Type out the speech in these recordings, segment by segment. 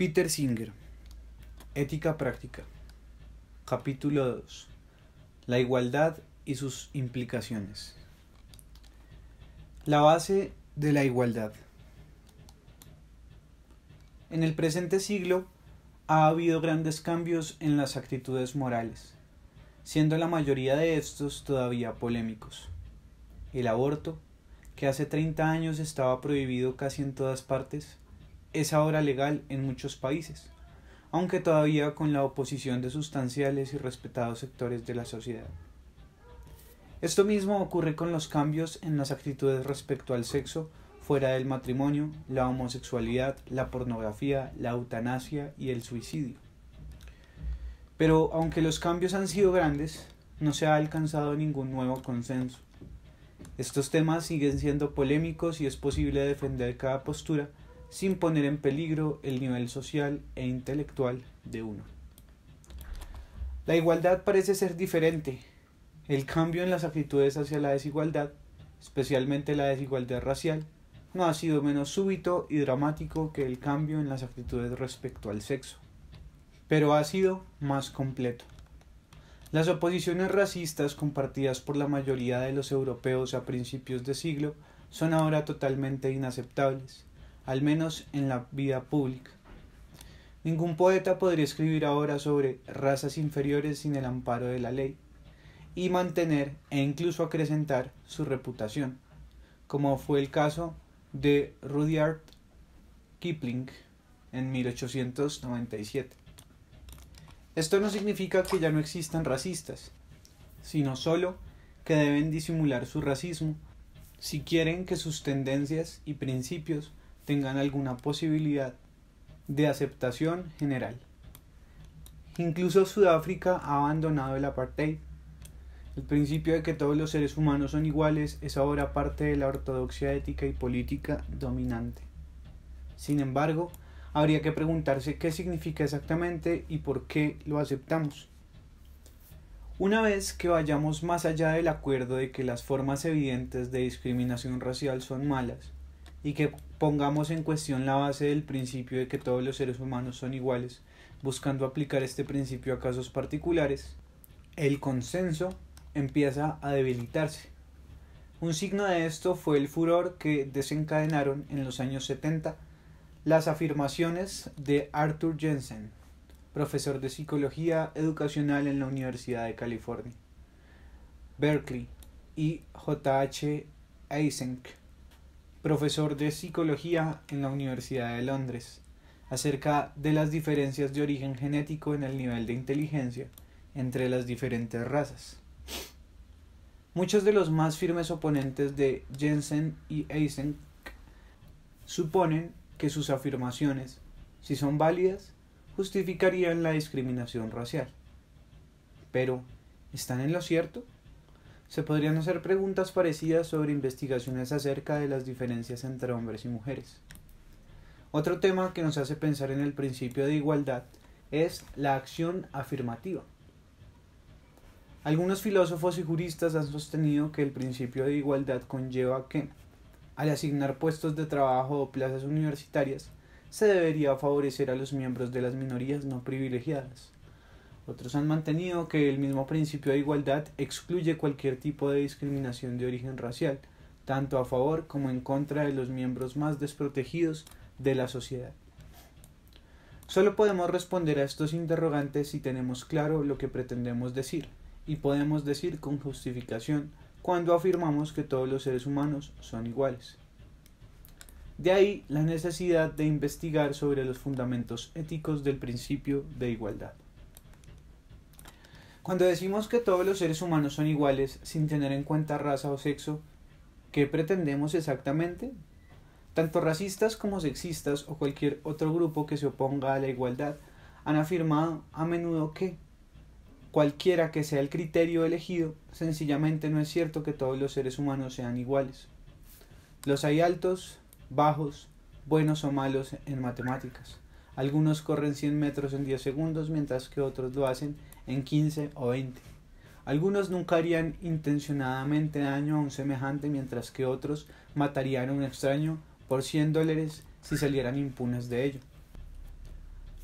Peter Singer, Ética Práctica, capítulo 2, La igualdad y sus implicaciones. La base de la igualdad. En el presente siglo ha habido grandes cambios en las actitudes morales, siendo la mayoría de estos todavía polémicos. El aborto, que hace 30 años estaba prohibido casi en todas partes, es ahora legal en muchos países, aunque todavía con la oposición de sustanciales y respetados sectores de la sociedad. Esto mismo ocurre con los cambios en las actitudes respecto al sexo fuera del matrimonio, la homosexualidad, la pornografía, la eutanasia y el suicidio. Pero aunque los cambios han sido grandes, no se ha alcanzado ningún nuevo consenso. Estos temas siguen siendo polémicos y es posible defender cada postura sin poner en peligro el nivel social e intelectual de uno. La igualdad parece ser diferente. El cambio en las actitudes hacia la desigualdad, especialmente la desigualdad racial, no ha sido menos súbito y dramático que el cambio en las actitudes respecto al sexo, pero ha sido más completo. Las oposiciones racistas compartidas por la mayoría de los europeos a principios de siglo son ahora totalmente inaceptables al menos en la vida pública. Ningún poeta podría escribir ahora sobre razas inferiores sin el amparo de la ley y mantener e incluso acrecentar su reputación, como fue el caso de Rudyard Kipling en 1897. Esto no significa que ya no existan racistas, sino solo que deben disimular su racismo si quieren que sus tendencias y principios tengan alguna posibilidad de aceptación general. Incluso Sudáfrica ha abandonado el apartheid. El principio de que todos los seres humanos son iguales es ahora parte de la ortodoxia ética y política dominante. Sin embargo, habría que preguntarse qué significa exactamente y por qué lo aceptamos. Una vez que vayamos más allá del acuerdo de que las formas evidentes de discriminación racial son malas y que pongamos en cuestión la base del principio de que todos los seres humanos son iguales, buscando aplicar este principio a casos particulares, el consenso empieza a debilitarse. Un signo de esto fue el furor que desencadenaron en los años 70 las afirmaciones de Arthur Jensen, profesor de psicología educacional en la Universidad de California, Berkeley, y J.H. Eisenck, profesor de psicología en la Universidad de Londres, acerca de las diferencias de origen genético en el nivel de inteligencia entre las diferentes razas. Muchos de los más firmes oponentes de Jensen y Eysenck suponen que sus afirmaciones, si son válidas, justificarían la discriminación racial. Pero, ¿están en lo cierto? Se podrían hacer preguntas parecidas sobre investigaciones acerca de las diferencias entre hombres y mujeres. Otro tema que nos hace pensar en el principio de igualdad es la acción afirmativa. Algunos filósofos y juristas han sostenido que el principio de igualdad conlleva que, al asignar puestos de trabajo o plazas universitarias, se debería favorecer a los miembros de las minorías no privilegiadas, otros han mantenido que el mismo principio de igualdad excluye cualquier tipo de discriminación de origen racial, tanto a favor como en contra de los miembros más desprotegidos de la sociedad. Solo podemos responder a estos interrogantes si tenemos claro lo que pretendemos decir, y podemos decir con justificación cuando afirmamos que todos los seres humanos son iguales. De ahí la necesidad de investigar sobre los fundamentos éticos del principio de igualdad. Cuando decimos que todos los seres humanos son iguales sin tener en cuenta raza o sexo, ¿qué pretendemos exactamente? Tanto racistas como sexistas o cualquier otro grupo que se oponga a la igualdad han afirmado a menudo que, cualquiera que sea el criterio elegido, sencillamente no es cierto que todos los seres humanos sean iguales. Los hay altos, bajos, buenos o malos en matemáticas. Algunos corren 100 metros en 10 segundos, mientras que otros lo hacen en 15 o 20. Algunos nunca harían intencionadamente daño a un semejante, mientras que otros matarían a un extraño por 100 dólares si salieran impunes de ello.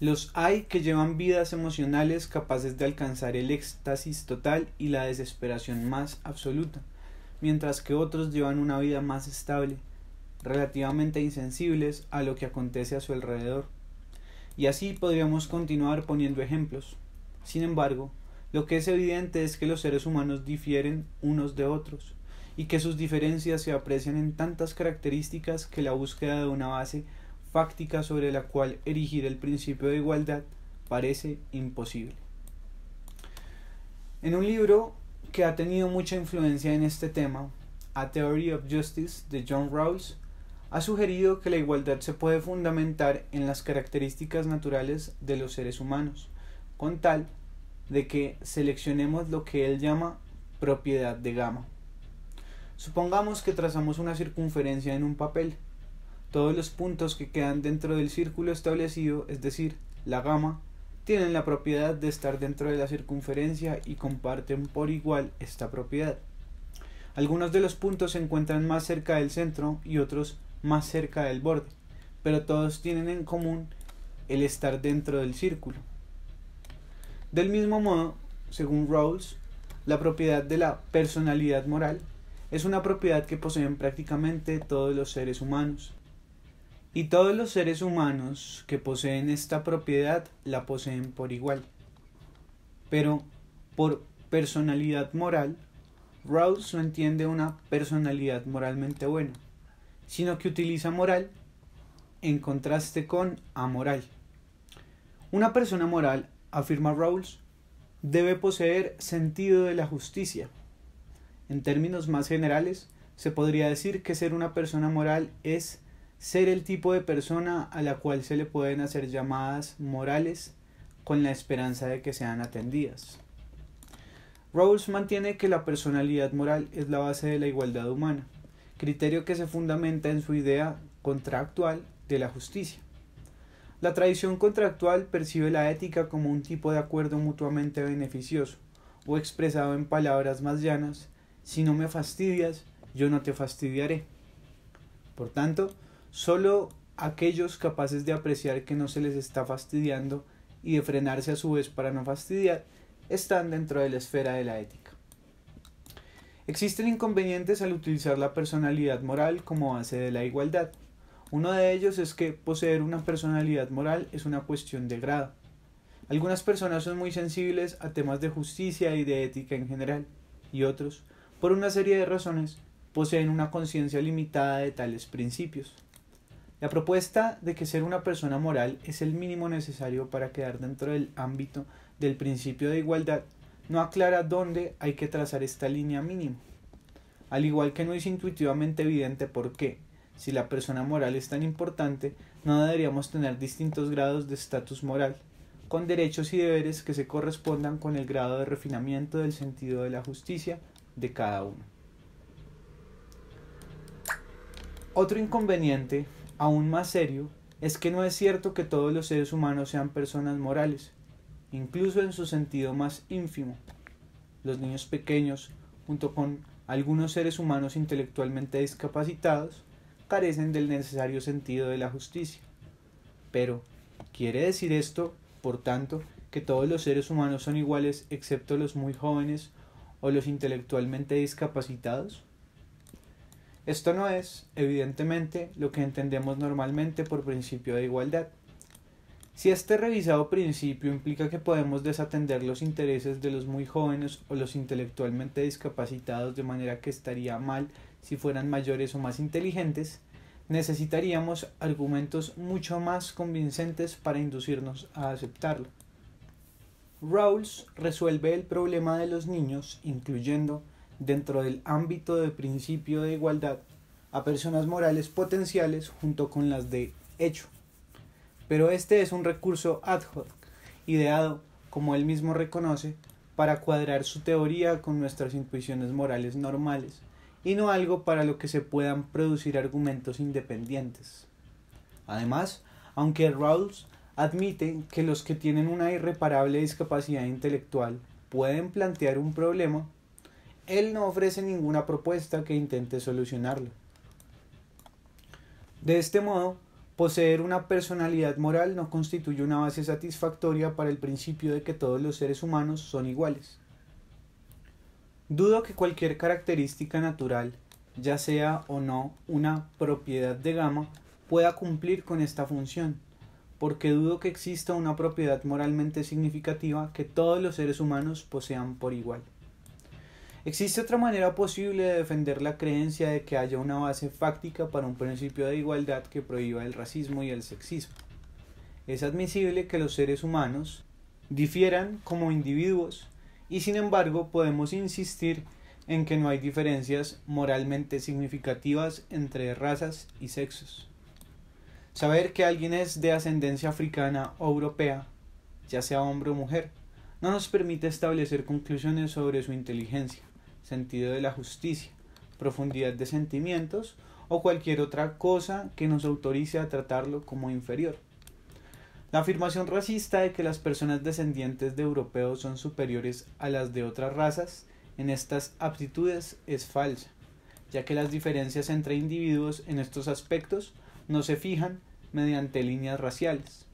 Los hay que llevan vidas emocionales capaces de alcanzar el éxtasis total y la desesperación más absoluta, mientras que otros llevan una vida más estable, relativamente insensibles a lo que acontece a su alrededor. Y así podríamos continuar poniendo ejemplos. Sin embargo, lo que es evidente es que los seres humanos difieren unos de otros y que sus diferencias se aprecian en tantas características que la búsqueda de una base fáctica sobre la cual erigir el principio de igualdad parece imposible. En un libro que ha tenido mucha influencia en este tema, A Theory of Justice de John Rawls, ha sugerido que la igualdad se puede fundamentar en las características naturales de los seres humanos, con tal de que seleccionemos lo que él llama propiedad de gama. Supongamos que trazamos una circunferencia en un papel. Todos los puntos que quedan dentro del círculo establecido, es decir, la gama, tienen la propiedad de estar dentro de la circunferencia y comparten por igual esta propiedad. Algunos de los puntos se encuentran más cerca del centro y otros más cerca del borde, pero todos tienen en común el estar dentro del círculo. Del mismo modo, según Rawls, la propiedad de la personalidad moral es una propiedad que poseen prácticamente todos los seres humanos. Y todos los seres humanos que poseen esta propiedad la poseen por igual. Pero por personalidad moral, Rawls no entiende una personalidad moralmente buena, sino que utiliza moral en contraste con amoral. Una persona moral afirma Rawls, debe poseer sentido de la justicia. En términos más generales, se podría decir que ser una persona moral es ser el tipo de persona a la cual se le pueden hacer llamadas morales con la esperanza de que sean atendidas. Rawls mantiene que la personalidad moral es la base de la igualdad humana, criterio que se fundamenta en su idea contractual de la justicia. La tradición contractual percibe la ética como un tipo de acuerdo mutuamente beneficioso, o expresado en palabras más llanas, si no me fastidias, yo no te fastidiaré. Por tanto, solo aquellos capaces de apreciar que no se les está fastidiando y de frenarse a su vez para no fastidiar, están dentro de la esfera de la ética. Existen inconvenientes al utilizar la personalidad moral como base de la igualdad. Uno de ellos es que poseer una personalidad moral es una cuestión de grado. Algunas personas son muy sensibles a temas de justicia y de ética en general, y otros, por una serie de razones, poseen una conciencia limitada de tales principios. La propuesta de que ser una persona moral es el mínimo necesario para quedar dentro del ámbito del principio de igualdad no aclara dónde hay que trazar esta línea mínima, al igual que no es intuitivamente evidente por qué, si la persona moral es tan importante, no deberíamos tener distintos grados de estatus moral, con derechos y deberes que se correspondan con el grado de refinamiento del sentido de la justicia de cada uno. Otro inconveniente, aún más serio, es que no es cierto que todos los seres humanos sean personas morales, incluso en su sentido más ínfimo. Los niños pequeños, junto con algunos seres humanos intelectualmente discapacitados, carecen del necesario sentido de la justicia. Pero, ¿quiere decir esto, por tanto, que todos los seres humanos son iguales excepto los muy jóvenes o los intelectualmente discapacitados? Esto no es, evidentemente, lo que entendemos normalmente por principio de igualdad. Si este revisado principio implica que podemos desatender los intereses de los muy jóvenes o los intelectualmente discapacitados de manera que estaría mal si fueran mayores o más inteligentes, necesitaríamos argumentos mucho más convincentes para inducirnos a aceptarlo. Rawls resuelve el problema de los niños incluyendo dentro del ámbito de principio de igualdad a personas morales potenciales junto con las de hecho. Pero este es un recurso ad hoc, ideado, como él mismo reconoce, para cuadrar su teoría con nuestras intuiciones morales normales, y no algo para lo que se puedan producir argumentos independientes. Además, aunque Rawls admite que los que tienen una irreparable discapacidad intelectual pueden plantear un problema, él no ofrece ninguna propuesta que intente solucionarlo. De este modo, poseer una personalidad moral no constituye una base satisfactoria para el principio de que todos los seres humanos son iguales. Dudo que cualquier característica natural, ya sea o no una propiedad de gama, pueda cumplir con esta función, porque dudo que exista una propiedad moralmente significativa que todos los seres humanos posean por igual. ¿Existe otra manera posible de defender la creencia de que haya una base fáctica para un principio de igualdad que prohíba el racismo y el sexismo? Es admisible que los seres humanos difieran como individuos y sin embargo podemos insistir en que no hay diferencias moralmente significativas entre razas y sexos. Saber que alguien es de ascendencia africana o europea, ya sea hombre o mujer, no nos permite establecer conclusiones sobre su inteligencia, sentido de la justicia, profundidad de sentimientos o cualquier otra cosa que nos autorice a tratarlo como inferior. La afirmación racista de que las personas descendientes de europeos son superiores a las de otras razas en estas aptitudes es falsa, ya que las diferencias entre individuos en estos aspectos no se fijan mediante líneas raciales.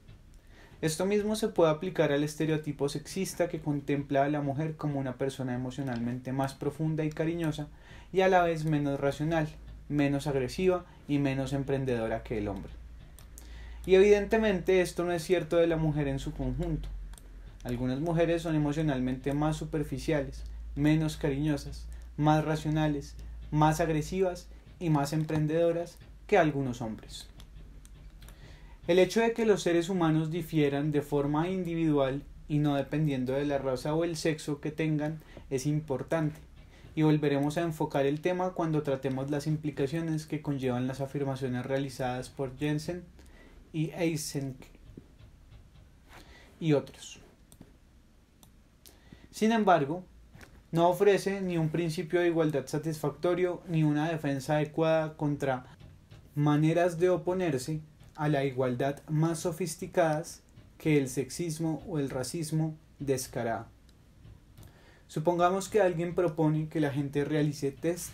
Esto mismo se puede aplicar al estereotipo sexista que contempla a la mujer como una persona emocionalmente más profunda y cariñosa y a la vez menos racional, menos agresiva y menos emprendedora que el hombre. Y evidentemente esto no es cierto de la mujer en su conjunto. Algunas mujeres son emocionalmente más superficiales, menos cariñosas, más racionales, más agresivas y más emprendedoras que algunos hombres. El hecho de que los seres humanos difieran de forma individual y no dependiendo de la raza o el sexo que tengan es importante, y volveremos a enfocar el tema cuando tratemos las implicaciones que conllevan las afirmaciones realizadas por Jensen y Eisen y otros. Sin embargo, no ofrece ni un principio de igualdad satisfactorio ni una defensa adecuada contra maneras de oponerse a la igualdad más sofisticadas que el sexismo o el racismo descarado. Supongamos que alguien propone que la gente realice test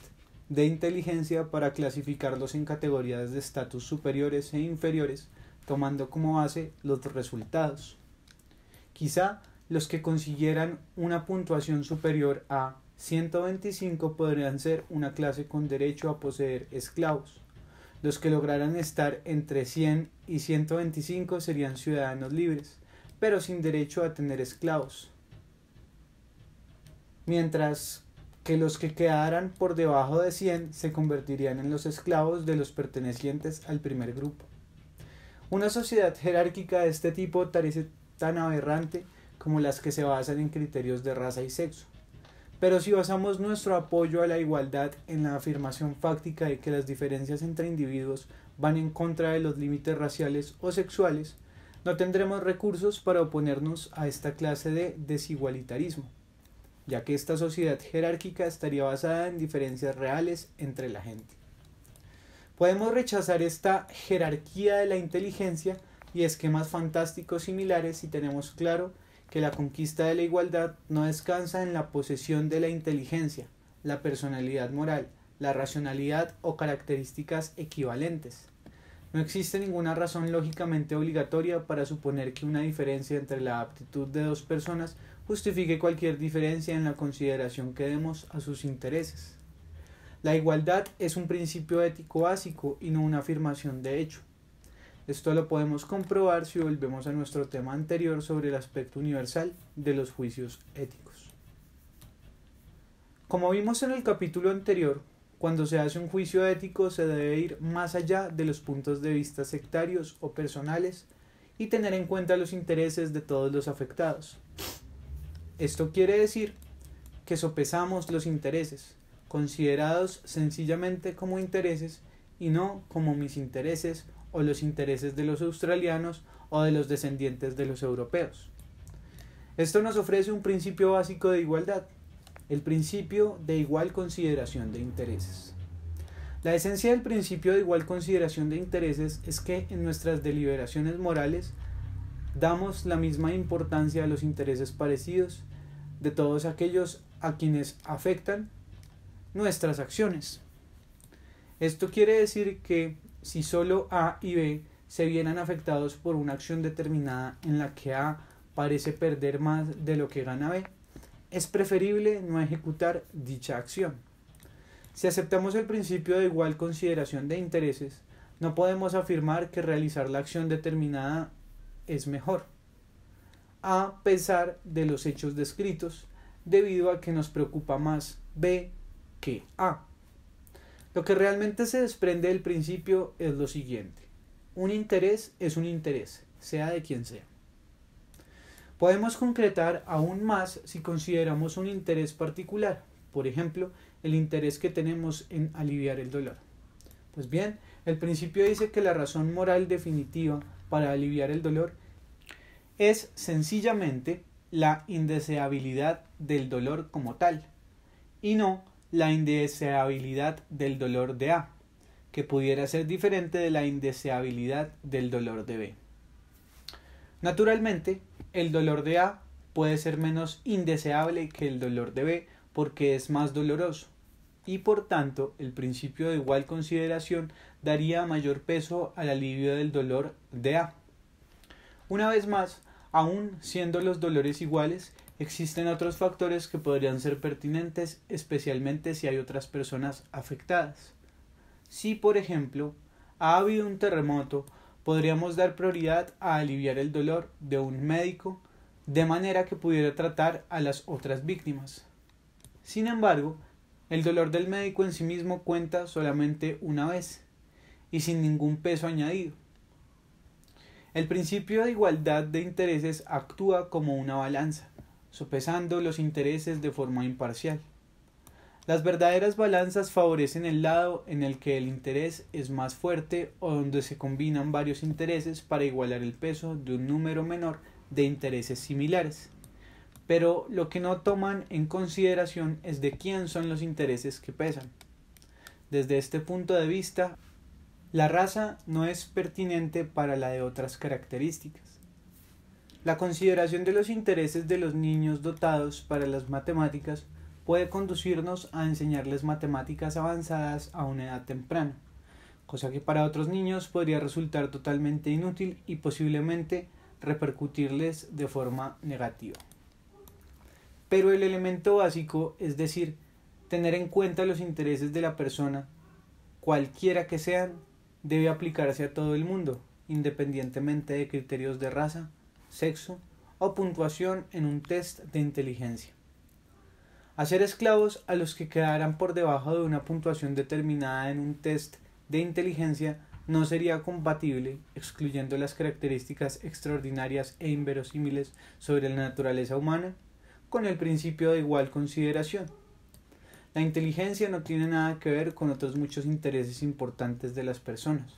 de inteligencia para clasificarlos en categorías de estatus superiores e inferiores tomando como base los resultados. Quizá los que consiguieran una puntuación superior a 125 podrían ser una clase con derecho a poseer esclavos. Los que lograran estar entre 100 y 125 serían ciudadanos libres, pero sin derecho a tener esclavos. Mientras que los que quedaran por debajo de 100 se convertirían en los esclavos de los pertenecientes al primer grupo. Una sociedad jerárquica de este tipo parece tan aberrante como las que se basan en criterios de raza y sexo. Pero si basamos nuestro apoyo a la igualdad en la afirmación fáctica de que las diferencias entre individuos van en contra de los límites raciales o sexuales, no tendremos recursos para oponernos a esta clase de desigualitarismo, ya que esta sociedad jerárquica estaría basada en diferencias reales entre la gente. Podemos rechazar esta jerarquía de la inteligencia y esquemas fantásticos similares si tenemos claro que la conquista de la igualdad no descansa en la posesión de la inteligencia, la personalidad moral, la racionalidad o características equivalentes. No existe ninguna razón lógicamente obligatoria para suponer que una diferencia entre la aptitud de dos personas justifique cualquier diferencia en la consideración que demos a sus intereses. La igualdad es un principio ético básico y no una afirmación de hecho. Esto lo podemos comprobar si volvemos a nuestro tema anterior sobre el aspecto universal de los juicios éticos. Como vimos en el capítulo anterior, cuando se hace un juicio ético se debe ir más allá de los puntos de vista sectarios o personales y tener en cuenta los intereses de todos los afectados. Esto quiere decir que sopesamos los intereses, considerados sencillamente como intereses y no como mis intereses o los intereses de los australianos o de los descendientes de los europeos. Esto nos ofrece un principio básico de igualdad, el principio de igual consideración de intereses. La esencia del principio de igual consideración de intereses es que en nuestras deliberaciones morales damos la misma importancia a los intereses parecidos de todos aquellos a quienes afectan nuestras acciones. Esto quiere decir que si solo A y B se vieran afectados por una acción determinada en la que A parece perder más de lo que gana B, es preferible no ejecutar dicha acción. Si aceptamos el principio de igual consideración de intereses, no podemos afirmar que realizar la acción determinada es mejor, a pesar de los hechos descritos, debido a que nos preocupa más B que A. Ah, lo que realmente se desprende del principio es lo siguiente. Un interés es un interés, sea de quien sea. Podemos concretar aún más si consideramos un interés particular, por ejemplo, el interés que tenemos en aliviar el dolor. Pues bien, el principio dice que la razón moral definitiva para aliviar el dolor es sencillamente la indeseabilidad del dolor como tal, y no la indeseabilidad del dolor de A, que pudiera ser diferente de la indeseabilidad del dolor de B. Naturalmente, el dolor de A puede ser menos indeseable que el dolor de B porque es más doloroso, y por tanto el principio de igual consideración daría mayor peso al alivio del dolor de A. Una vez más, aun siendo los dolores iguales, Existen otros factores que podrían ser pertinentes, especialmente si hay otras personas afectadas. Si, por ejemplo, ha habido un terremoto, podríamos dar prioridad a aliviar el dolor de un médico de manera que pudiera tratar a las otras víctimas. Sin embargo, el dolor del médico en sí mismo cuenta solamente una vez y sin ningún peso añadido. El principio de igualdad de intereses actúa como una balanza sopesando los intereses de forma imparcial. Las verdaderas balanzas favorecen el lado en el que el interés es más fuerte o donde se combinan varios intereses para igualar el peso de un número menor de intereses similares. Pero lo que no toman en consideración es de quién son los intereses que pesan. Desde este punto de vista, la raza no es pertinente para la de otras características. La consideración de los intereses de los niños dotados para las matemáticas puede conducirnos a enseñarles matemáticas avanzadas a una edad temprana, cosa que para otros niños podría resultar totalmente inútil y posiblemente repercutirles de forma negativa. Pero el elemento básico, es decir, tener en cuenta los intereses de la persona, cualquiera que sean, debe aplicarse a todo el mundo, independientemente de criterios de raza, sexo o puntuación en un test de inteligencia. Hacer esclavos a los que quedaran por debajo de una puntuación determinada en un test de inteligencia no sería compatible, excluyendo las características extraordinarias e inverosímiles sobre la naturaleza humana, con el principio de igual consideración. La inteligencia no tiene nada que ver con otros muchos intereses importantes de las personas,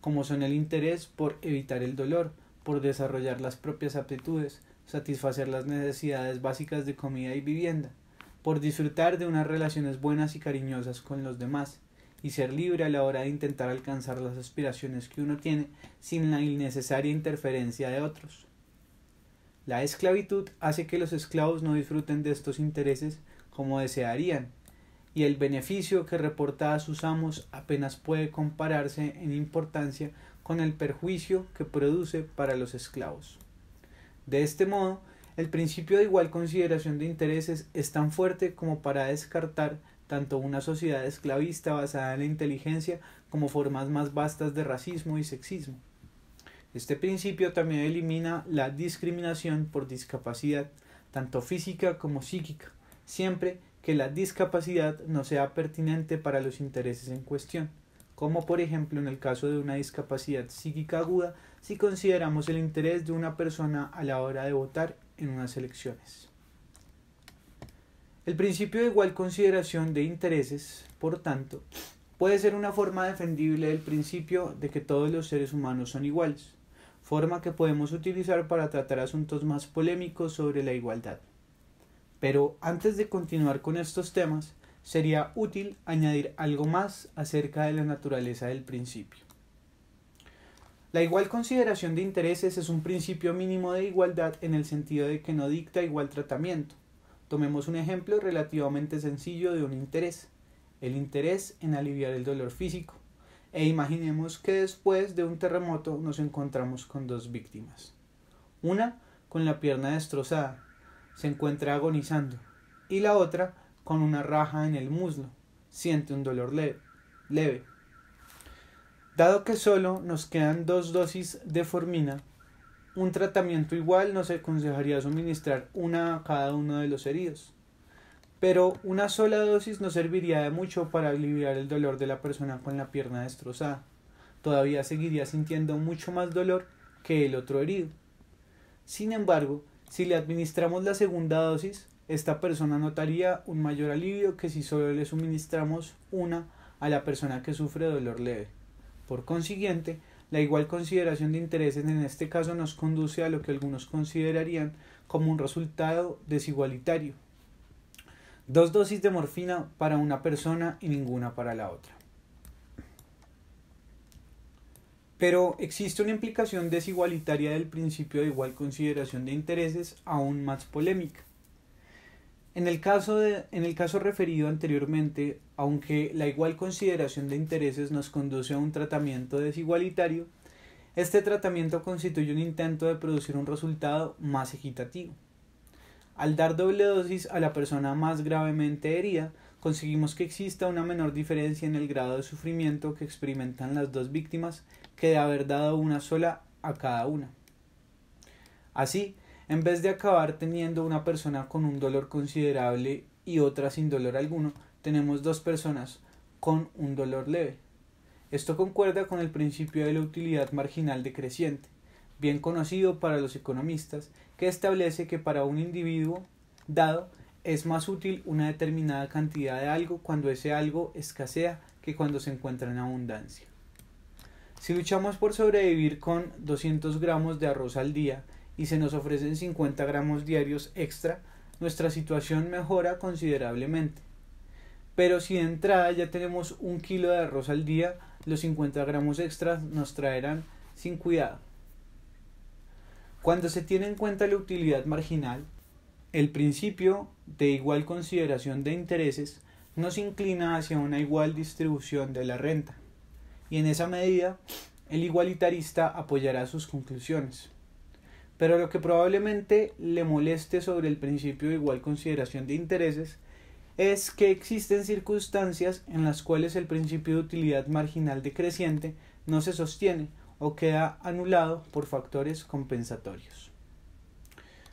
como son el interés por evitar el dolor, por desarrollar las propias aptitudes, satisfacer las necesidades básicas de comida y vivienda, por disfrutar de unas relaciones buenas y cariñosas con los demás, y ser libre a la hora de intentar alcanzar las aspiraciones que uno tiene sin la innecesaria interferencia de otros. La esclavitud hace que los esclavos no disfruten de estos intereses como desearían, y el beneficio que reporta a sus amos apenas puede compararse en importancia con el perjuicio que produce para los esclavos. De este modo, el principio de igual consideración de intereses es tan fuerte como para descartar tanto una sociedad esclavista basada en la inteligencia como formas más vastas de racismo y sexismo. Este principio también elimina la discriminación por discapacidad, tanto física como psíquica, siempre que la discapacidad no sea pertinente para los intereses en cuestión como por ejemplo en el caso de una discapacidad psíquica aguda si consideramos el interés de una persona a la hora de votar en unas elecciones. El principio de igual consideración de intereses, por tanto, puede ser una forma defendible del principio de que todos los seres humanos son iguales, forma que podemos utilizar para tratar asuntos más polémicos sobre la igualdad. Pero antes de continuar con estos temas, sería útil añadir algo más acerca de la naturaleza del principio. La igual consideración de intereses es un principio mínimo de igualdad en el sentido de que no dicta igual tratamiento. Tomemos un ejemplo relativamente sencillo de un interés, el interés en aliviar el dolor físico, e imaginemos que después de un terremoto nos encontramos con dos víctimas. Una con la pierna destrozada, se encuentra agonizando, y la otra con una raja en el muslo. Siente un dolor leve. Dado que solo nos quedan dos dosis de formina, un tratamiento igual nos aconsejaría suministrar una a cada uno de los heridos. Pero una sola dosis no serviría de mucho para aliviar el dolor de la persona con la pierna destrozada. Todavía seguiría sintiendo mucho más dolor que el otro herido. Sin embargo, si le administramos la segunda dosis, esta persona notaría un mayor alivio que si solo le suministramos una a la persona que sufre dolor leve. Por consiguiente, la igual consideración de intereses en este caso nos conduce a lo que algunos considerarían como un resultado desigualitario. Dos dosis de morfina para una persona y ninguna para la otra. Pero existe una implicación desigualitaria del principio de igual consideración de intereses aún más polémica. En el, caso de, en el caso referido anteriormente, aunque la igual consideración de intereses nos conduce a un tratamiento desigualitario, este tratamiento constituye un intento de producir un resultado más equitativo. Al dar doble dosis a la persona más gravemente herida, conseguimos que exista una menor diferencia en el grado de sufrimiento que experimentan las dos víctimas que de haber dado una sola a cada una. Así, en vez de acabar teniendo una persona con un dolor considerable y otra sin dolor alguno, tenemos dos personas con un dolor leve. Esto concuerda con el principio de la utilidad marginal decreciente, bien conocido para los economistas, que establece que para un individuo dado es más útil una determinada cantidad de algo cuando ese algo escasea que cuando se encuentra en abundancia. Si luchamos por sobrevivir con 200 gramos de arroz al día, y se nos ofrecen 50 gramos diarios extra, nuestra situación mejora considerablemente. Pero si de entrada ya tenemos un kilo de arroz al día, los 50 gramos extras nos traerán sin cuidado. Cuando se tiene en cuenta la utilidad marginal, el principio de igual consideración de intereses nos inclina hacia una igual distribución de la renta, y en esa medida el igualitarista apoyará sus conclusiones. Pero lo que probablemente le moleste sobre el principio de igual consideración de intereses es que existen circunstancias en las cuales el principio de utilidad marginal decreciente no se sostiene o queda anulado por factores compensatorios.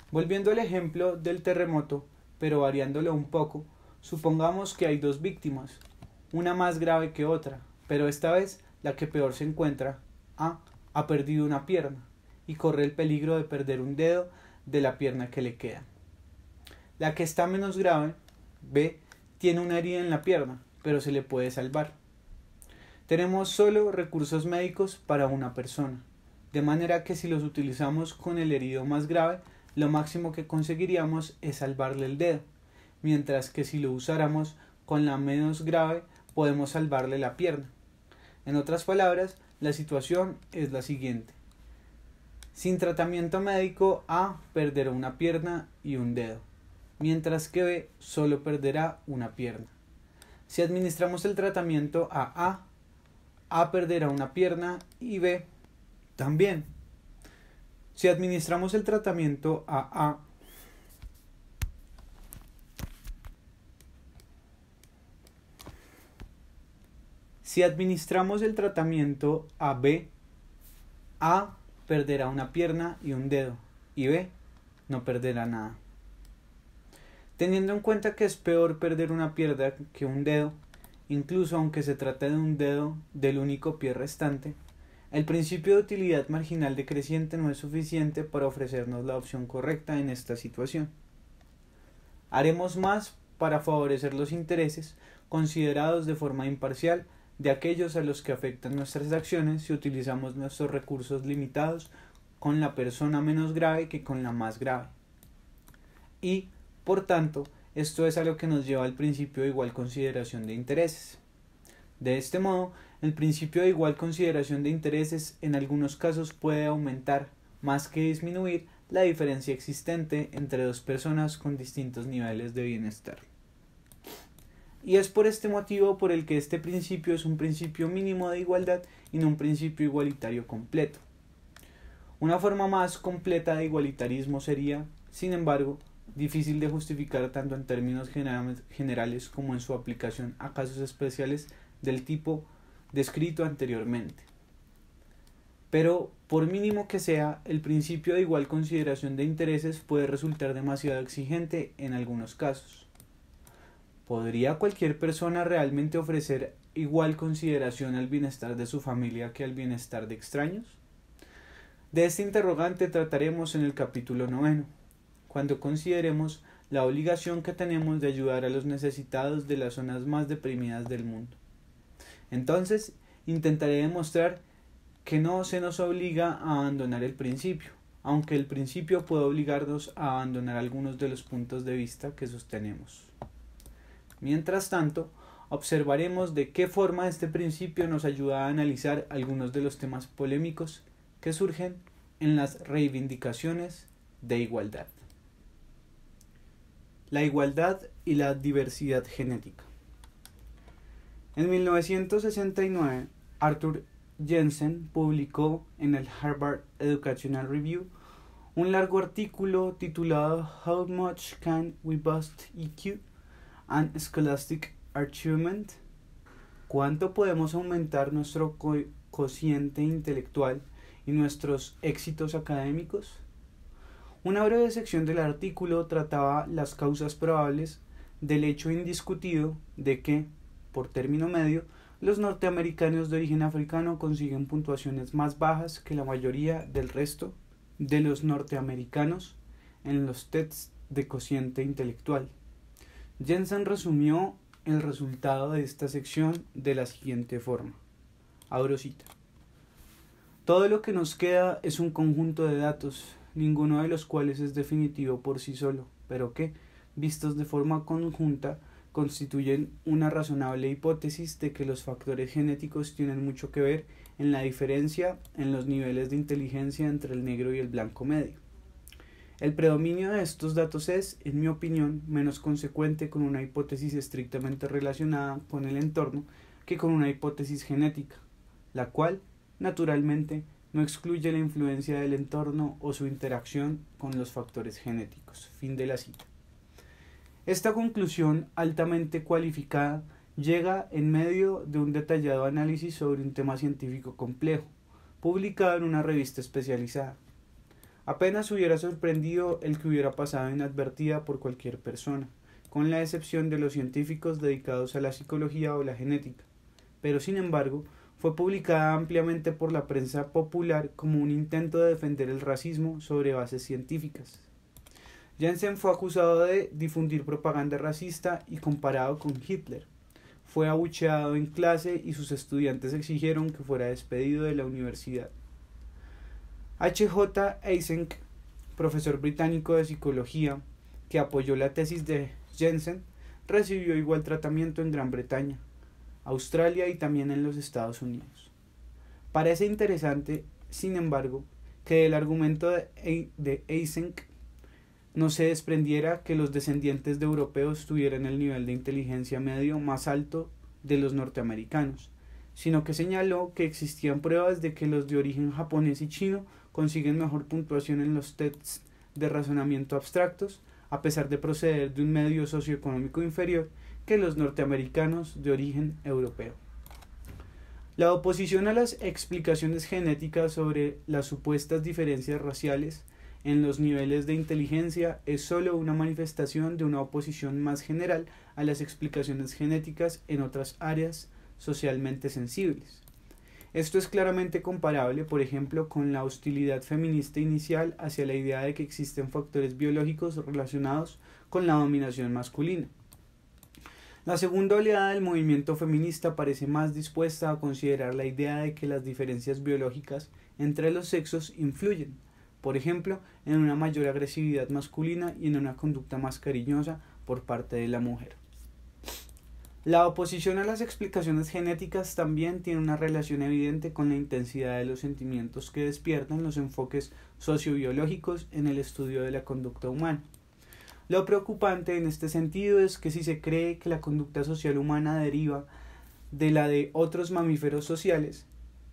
Volviendo al ejemplo del terremoto, pero variándolo un poco, supongamos que hay dos víctimas, una más grave que otra, pero esta vez la que peor se encuentra, ha perdido una pierna, y corre el peligro de perder un dedo de la pierna que le queda. La que está menos grave, B, tiene una herida en la pierna, pero se le puede salvar. Tenemos solo recursos médicos para una persona, de manera que si los utilizamos con el herido más grave, lo máximo que conseguiríamos es salvarle el dedo, mientras que si lo usáramos con la menos grave, podemos salvarle la pierna. En otras palabras, la situación es la siguiente sin tratamiento médico A perderá una pierna y un dedo, mientras que B solo perderá una pierna. Si administramos el tratamiento a A, A perderá una pierna y B también. Si administramos el tratamiento a A, Si administramos el tratamiento a B, A perderá una pierna y un dedo, y B no perderá nada. Teniendo en cuenta que es peor perder una pierna que un dedo, incluso aunque se trate de un dedo del único pie restante, el principio de utilidad marginal decreciente no es suficiente para ofrecernos la opción correcta en esta situación. Haremos más para favorecer los intereses considerados de forma imparcial de aquellos a los que afectan nuestras acciones si utilizamos nuestros recursos limitados con la persona menos grave que con la más grave. Y, por tanto, esto es algo que nos lleva al principio de igual consideración de intereses. De este modo, el principio de igual consideración de intereses en algunos casos puede aumentar, más que disminuir, la diferencia existente entre dos personas con distintos niveles de bienestar. Y es por este motivo por el que este principio es un principio mínimo de igualdad y no un principio igualitario completo. Una forma más completa de igualitarismo sería, sin embargo, difícil de justificar tanto en términos generales como en su aplicación a casos especiales del tipo descrito anteriormente. Pero, por mínimo que sea, el principio de igual consideración de intereses puede resultar demasiado exigente en algunos casos. ¿Podría cualquier persona realmente ofrecer igual consideración al bienestar de su familia que al bienestar de extraños? De este interrogante trataremos en el capítulo noveno, cuando consideremos la obligación que tenemos de ayudar a los necesitados de las zonas más deprimidas del mundo. Entonces, intentaré demostrar que no se nos obliga a abandonar el principio, aunque el principio puede obligarnos a abandonar algunos de los puntos de vista que sostenemos. Mientras tanto, observaremos de qué forma este principio nos ayuda a analizar algunos de los temas polémicos que surgen en las reivindicaciones de igualdad. La igualdad y la diversidad genética. En 1969, Arthur Jensen publicó en el Harvard Educational Review un largo artículo titulado How Much Can We Bust EQ? and Achievement? ¿Cuánto podemos aumentar nuestro cociente intelectual y nuestros éxitos académicos? Una breve sección del artículo trataba las causas probables del hecho indiscutido de que, por término medio, los norteamericanos de origen africano consiguen puntuaciones más bajas que la mayoría del resto de los norteamericanos en los tests de cociente intelectual. Jensen resumió el resultado de esta sección de la siguiente forma. Abro cita. Todo lo que nos queda es un conjunto de datos, ninguno de los cuales es definitivo por sí solo, pero que, vistos de forma conjunta, constituyen una razonable hipótesis de que los factores genéticos tienen mucho que ver en la diferencia en los niveles de inteligencia entre el negro y el blanco medio. El predominio de estos datos es, en mi opinión, menos consecuente con una hipótesis estrictamente relacionada con el entorno que con una hipótesis genética, la cual, naturalmente, no excluye la influencia del entorno o su interacción con los factores genéticos. Fin de la cita. Esta conclusión altamente cualificada llega en medio de un detallado análisis sobre un tema científico complejo, publicado en una revista especializada. Apenas hubiera sorprendido el que hubiera pasado inadvertida por cualquier persona, con la excepción de los científicos dedicados a la psicología o la genética. Pero, sin embargo, fue publicada ampliamente por la prensa popular como un intento de defender el racismo sobre bases científicas. Jensen fue acusado de difundir propaganda racista y comparado con Hitler. Fue abucheado en clase y sus estudiantes exigieron que fuera despedido de la universidad. H.J. Eysenck, profesor británico de psicología, que apoyó la tesis de Jensen, recibió igual tratamiento en Gran Bretaña, Australia y también en los Estados Unidos. Parece interesante, sin embargo, que el argumento de Eysenck no se desprendiera que los descendientes de europeos tuvieran el nivel de inteligencia medio más alto de los norteamericanos, sino que señaló que existían pruebas de que los de origen japonés y chino consiguen mejor puntuación en los tests de razonamiento abstractos, a pesar de proceder de un medio socioeconómico inferior que los norteamericanos de origen europeo. La oposición a las explicaciones genéticas sobre las supuestas diferencias raciales en los niveles de inteligencia es solo una manifestación de una oposición más general a las explicaciones genéticas en otras áreas socialmente sensibles. Esto es claramente comparable, por ejemplo, con la hostilidad feminista inicial hacia la idea de que existen factores biológicos relacionados con la dominación masculina. La segunda oleada del movimiento feminista parece más dispuesta a considerar la idea de que las diferencias biológicas entre los sexos influyen, por ejemplo, en una mayor agresividad masculina y en una conducta más cariñosa por parte de la mujer. La oposición a las explicaciones genéticas también tiene una relación evidente con la intensidad de los sentimientos que despiertan los enfoques sociobiológicos en el estudio de la conducta humana. Lo preocupante en este sentido es que si se cree que la conducta social humana deriva de la de otros mamíferos sociales,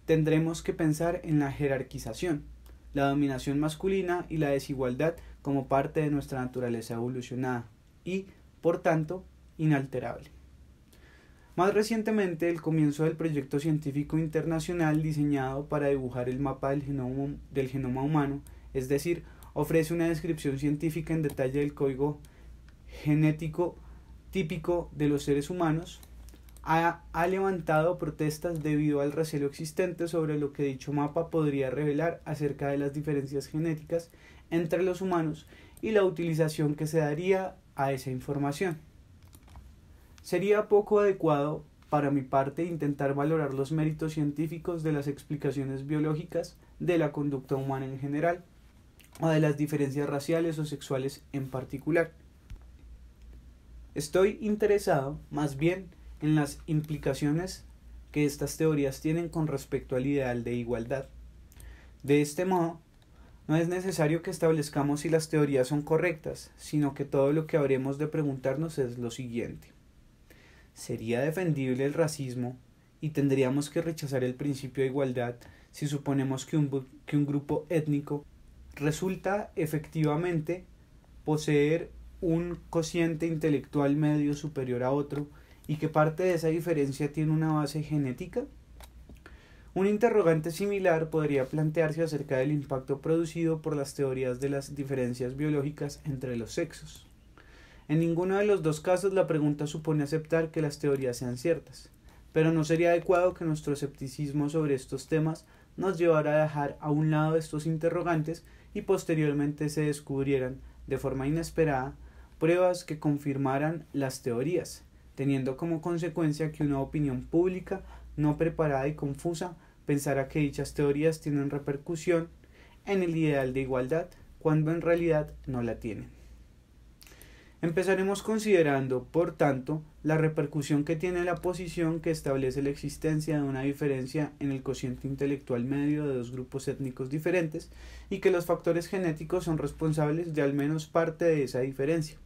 tendremos que pensar en la jerarquización, la dominación masculina y la desigualdad como parte de nuestra naturaleza evolucionada y, por tanto, inalterable. Más recientemente, el comienzo del proyecto científico internacional diseñado para dibujar el mapa del genoma, humano, es decir, ofrece una descripción científica en detalle del código genético típico de los seres humanos, ha, ha, levantado protestas debido al recelo existente sobre lo que dicho mapa podría revelar acerca de las diferencias genéticas entre los humanos y la utilización que se daría a esa información. Sería poco adecuado, para mi parte, intentar valorar los méritos científicos de las explicaciones biológicas de la conducta humana en general, o de las diferencias raciales o sexuales en particular. Estoy interesado, más bien, en las implicaciones que estas teorías tienen con respecto al ideal de igualdad. De este modo, no es necesario que establezcamos si las teorías son correctas, sino que todo lo que habremos de preguntarnos es lo siguiente. ¿Sería defendible el racismo y tendríamos que rechazar el principio de igualdad si suponemos que un, grupo étnico resulta efectivamente poseer un cociente intelectual medio superior a otro y que parte de esa diferencia tiene una base genética? Un interrogante similar podría plantearse acerca del impacto producido por las teorías de las diferencias biológicas entre los sexos. En ninguno de los dos casos la pregunta supone aceptar que las teorías sean ciertas, pero no sería adecuado que nuestro escepticismo sobre estos temas nos llevara a dejar a un lado estos interrogantes y posteriormente se descubrieran, de forma inesperada, pruebas que confirmaran las teorías, teniendo como consecuencia que una opinión pública no preparada y confusa pensara que dichas teorías tienen repercusión en el ideal de igualdad, cuando en realidad no la tienen. Empezaremos considerando, por tanto, la repercusión que tiene la posición que establece la existencia de una diferencia en el cociente intelectual medio de dos grupos étnicos diferentes y que los factores genéticos son responsables de al menos parte de esa diferencia.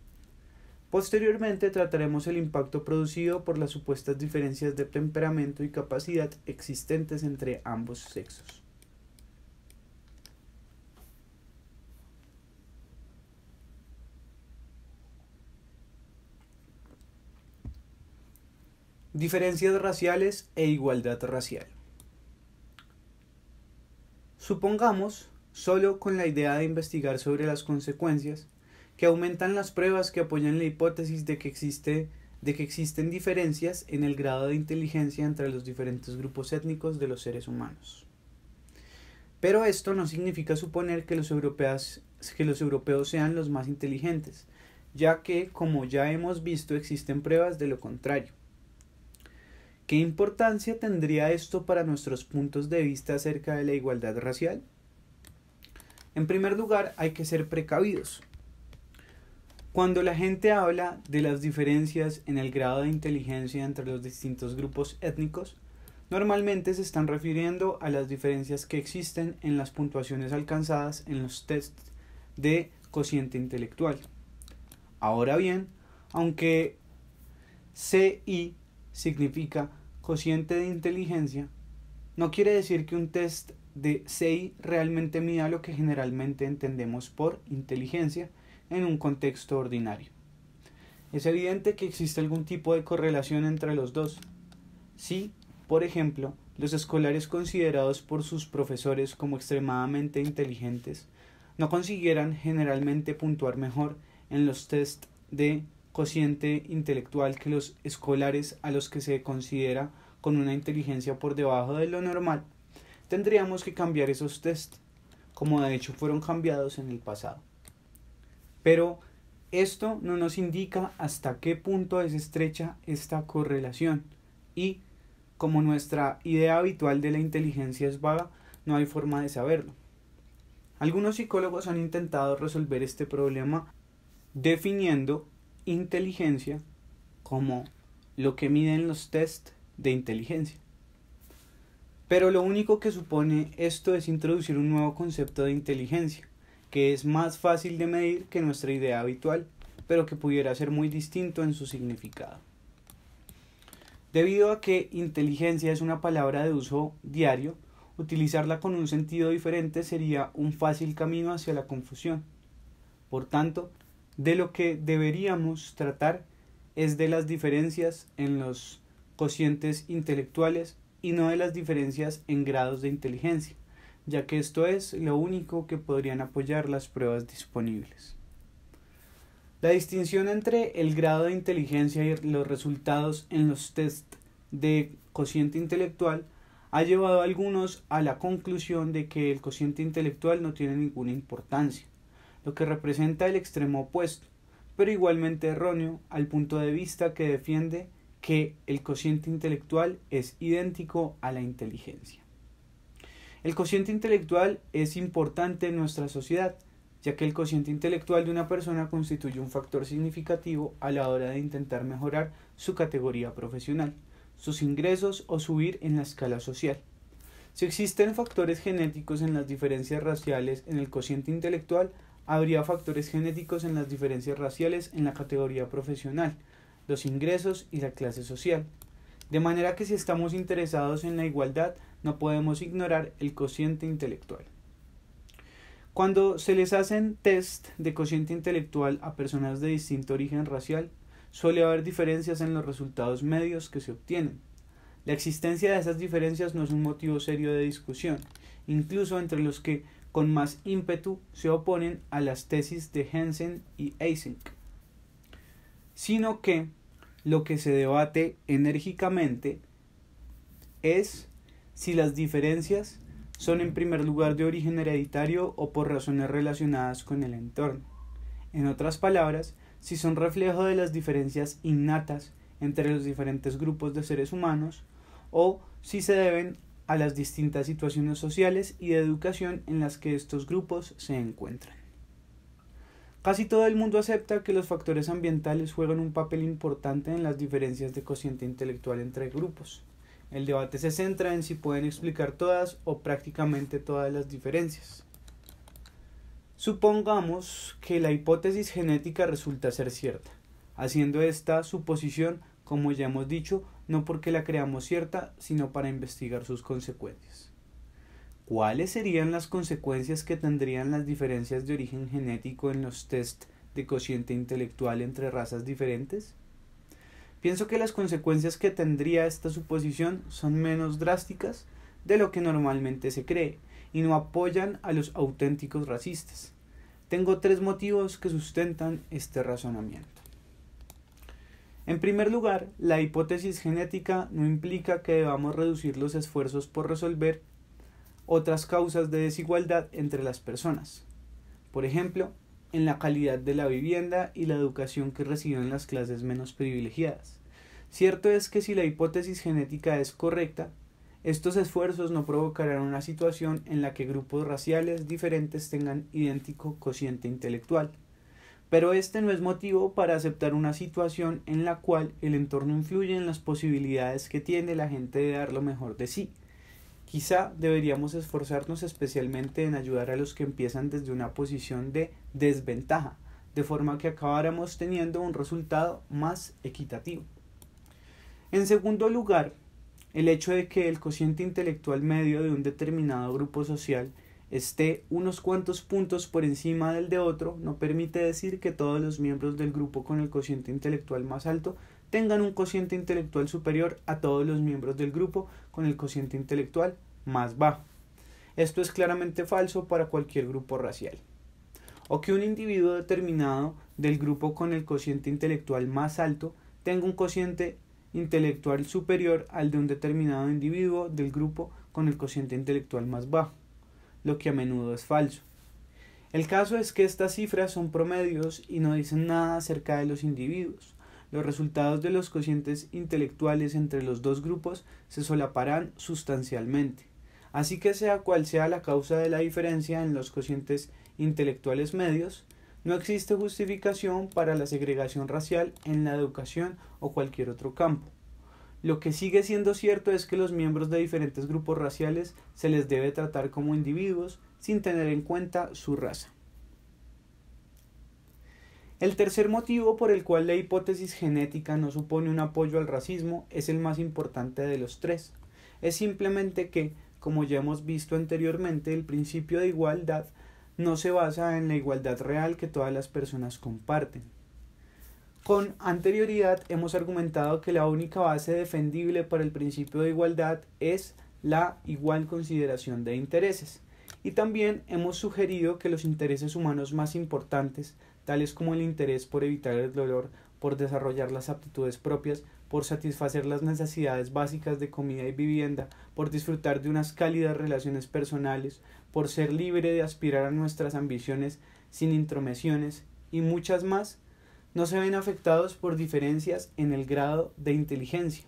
Posteriormente trataremos el impacto producido por las supuestas diferencias de temperamento y capacidad existentes entre ambos sexos. Diferencias raciales e igualdad racial. Supongamos, solo con la idea de investigar sobre las consecuencias, que aumentan las pruebas que apoyan la hipótesis de que, existe, de que existen diferencias en el grado de inteligencia entre los diferentes grupos étnicos de los seres humanos. Pero esto no significa suponer que los, que los europeos sean los más inteligentes, ya que, como ya hemos visto, existen pruebas de lo contrario. ¿Qué importancia tendría esto para nuestros puntos de vista acerca de la igualdad racial? En primer lugar, hay que ser precavidos. Cuando la gente habla de las diferencias en el grado de inteligencia entre los distintos grupos étnicos, normalmente se están refiriendo a las diferencias que existen en las puntuaciones alcanzadas en los tests de cociente intelectual. Ahora bien, aunque CI significa cociente de inteligencia, no quiere decir que un test de CI realmente mida lo que generalmente entendemos por inteligencia en un contexto ordinario. Es evidente que existe algún tipo de correlación entre los dos. Si, por ejemplo, los escolares considerados por sus profesores como extremadamente inteligentes no consiguieran generalmente puntuar mejor en los test de cociente intelectual que los escolares a los que se considera con una inteligencia por debajo de lo normal, tendríamos que cambiar esos test, como de hecho fueron cambiados en el pasado. Pero esto no nos indica hasta qué punto es estrecha esta correlación y, como nuestra idea habitual de la inteligencia es vaga, no hay forma de saberlo. Algunos psicólogos han intentado resolver este problema definiendo inteligencia como lo que miden los test de inteligencia. Pero lo único que supone esto es introducir un nuevo concepto de inteligencia, que es más fácil de medir que nuestra idea habitual, pero que pudiera ser muy distinto en su significado. Debido a que inteligencia es una palabra de uso diario, utilizarla con un sentido diferente sería un fácil camino hacia la confusión. Por tanto, de lo que deberíamos tratar es de las diferencias en los cocientes intelectuales y no de las diferencias en grados de inteligencia, ya que esto es lo único que podrían apoyar las pruebas disponibles. La distinción entre el grado de inteligencia y los resultados en los test de cociente intelectual ha llevado a algunos a la conclusión de que el cociente intelectual no tiene ninguna importancia, lo que representa el extremo opuesto, pero igualmente erróneo al punto de vista que defiende que el cociente intelectual es idéntico a la inteligencia. El cociente intelectual es importante en nuestra sociedad, ya que el cociente intelectual de una persona constituye un factor significativo a la hora de intentar mejorar su categoría profesional, sus ingresos o subir en la escala social. Si existen factores genéticos en las diferencias raciales en el cociente intelectual, habría factores genéticos en las diferencias raciales en la categoría profesional, los ingresos y la clase social. De manera que si estamos interesados en la igualdad, no podemos ignorar el cociente intelectual. Cuando se les hacen test de cociente intelectual a personas de distinto origen racial, suele haber diferencias en los resultados medios que se obtienen. La existencia de esas diferencias no es un motivo serio de discusión, incluso entre los que con más ímpetu se oponen a las tesis de Hensen y Eysenck, sino que lo que se debate enérgicamente es si las diferencias son en primer lugar de origen hereditario o por razones relacionadas con el entorno. En otras palabras, si son reflejo de las diferencias innatas entre los diferentes grupos de seres humanos o si se deben a las distintas situaciones sociales y de educación en las que estos grupos se encuentran. Casi todo el mundo acepta que los factores ambientales juegan un papel importante en las diferencias de cociente intelectual entre grupos. El debate se centra en si pueden explicar todas o prácticamente todas las diferencias. Supongamos que la hipótesis genética resulta ser cierta, haciendo esta suposición, como ya hemos dicho, no porque la creamos cierta, sino para investigar sus consecuencias. ¿Cuáles serían las consecuencias que tendrían las diferencias de origen genético en los test de cociente intelectual entre razas diferentes? Pienso que las consecuencias que tendría esta suposición son menos drásticas de lo que normalmente se cree y no apoyan a los auténticos racistas. Tengo tres motivos que sustentan este razonamiento. En primer lugar, la hipótesis genética no implica que debamos reducir los esfuerzos por resolver otras causas de desigualdad entre las personas. Por ejemplo, en la calidad de la vivienda y la educación que reciben las clases menos privilegiadas. Cierto es que si la hipótesis genética es correcta, estos esfuerzos no provocarán una situación en la que grupos raciales diferentes tengan idéntico cociente intelectual. Pero este no es motivo para aceptar una situación en la cual el entorno influye en las posibilidades que tiene la gente de dar lo mejor de sí. Quizá deberíamos esforzarnos especialmente en ayudar a los que empiezan desde una posición de desventaja, de forma que acabáramos teniendo un resultado más equitativo. En segundo lugar, el hecho de que el cociente intelectual medio de un determinado grupo social esté unos cuantos puntos por encima del de otro no permite decir que todos los miembros del grupo con el cociente intelectual más alto tengan un cociente intelectual superior a todos los miembros del grupo con el cociente intelectual más bajo. Esto es claramente falso para cualquier grupo racial. O que un individuo determinado del grupo con el cociente intelectual más alto tenga un cociente intelectual superior al de un determinado individuo del grupo con el cociente intelectual más bajo lo que a menudo es falso. El caso es que estas cifras son promedios y no dicen nada acerca de los individuos. Los resultados de los cocientes intelectuales entre los dos grupos se solaparán sustancialmente. Así que sea cual sea la causa de la diferencia en los cocientes intelectuales medios, no existe justificación para la segregación racial en la educación o cualquier otro campo. Lo que sigue siendo cierto es que los miembros de diferentes grupos raciales se les debe tratar como individuos sin tener en cuenta su raza. El tercer motivo por el cual la hipótesis genética no supone un apoyo al racismo es el más importante de los tres. Es simplemente que, como ya hemos visto anteriormente, el principio de igualdad no se basa en la igualdad real que todas las personas comparten. Con anterioridad hemos argumentado que la única base defendible para el principio de igualdad es la igual consideración de intereses. Y también hemos sugerido que los intereses humanos más importantes, tales como el interés por evitar el dolor, por desarrollar las aptitudes propias, por satisfacer las necesidades básicas de comida y vivienda, por disfrutar de unas cálidas relaciones personales, por ser libre de aspirar a nuestras ambiciones sin intromisiones y muchas más, no se ven afectados por diferencias en el grado de inteligencia.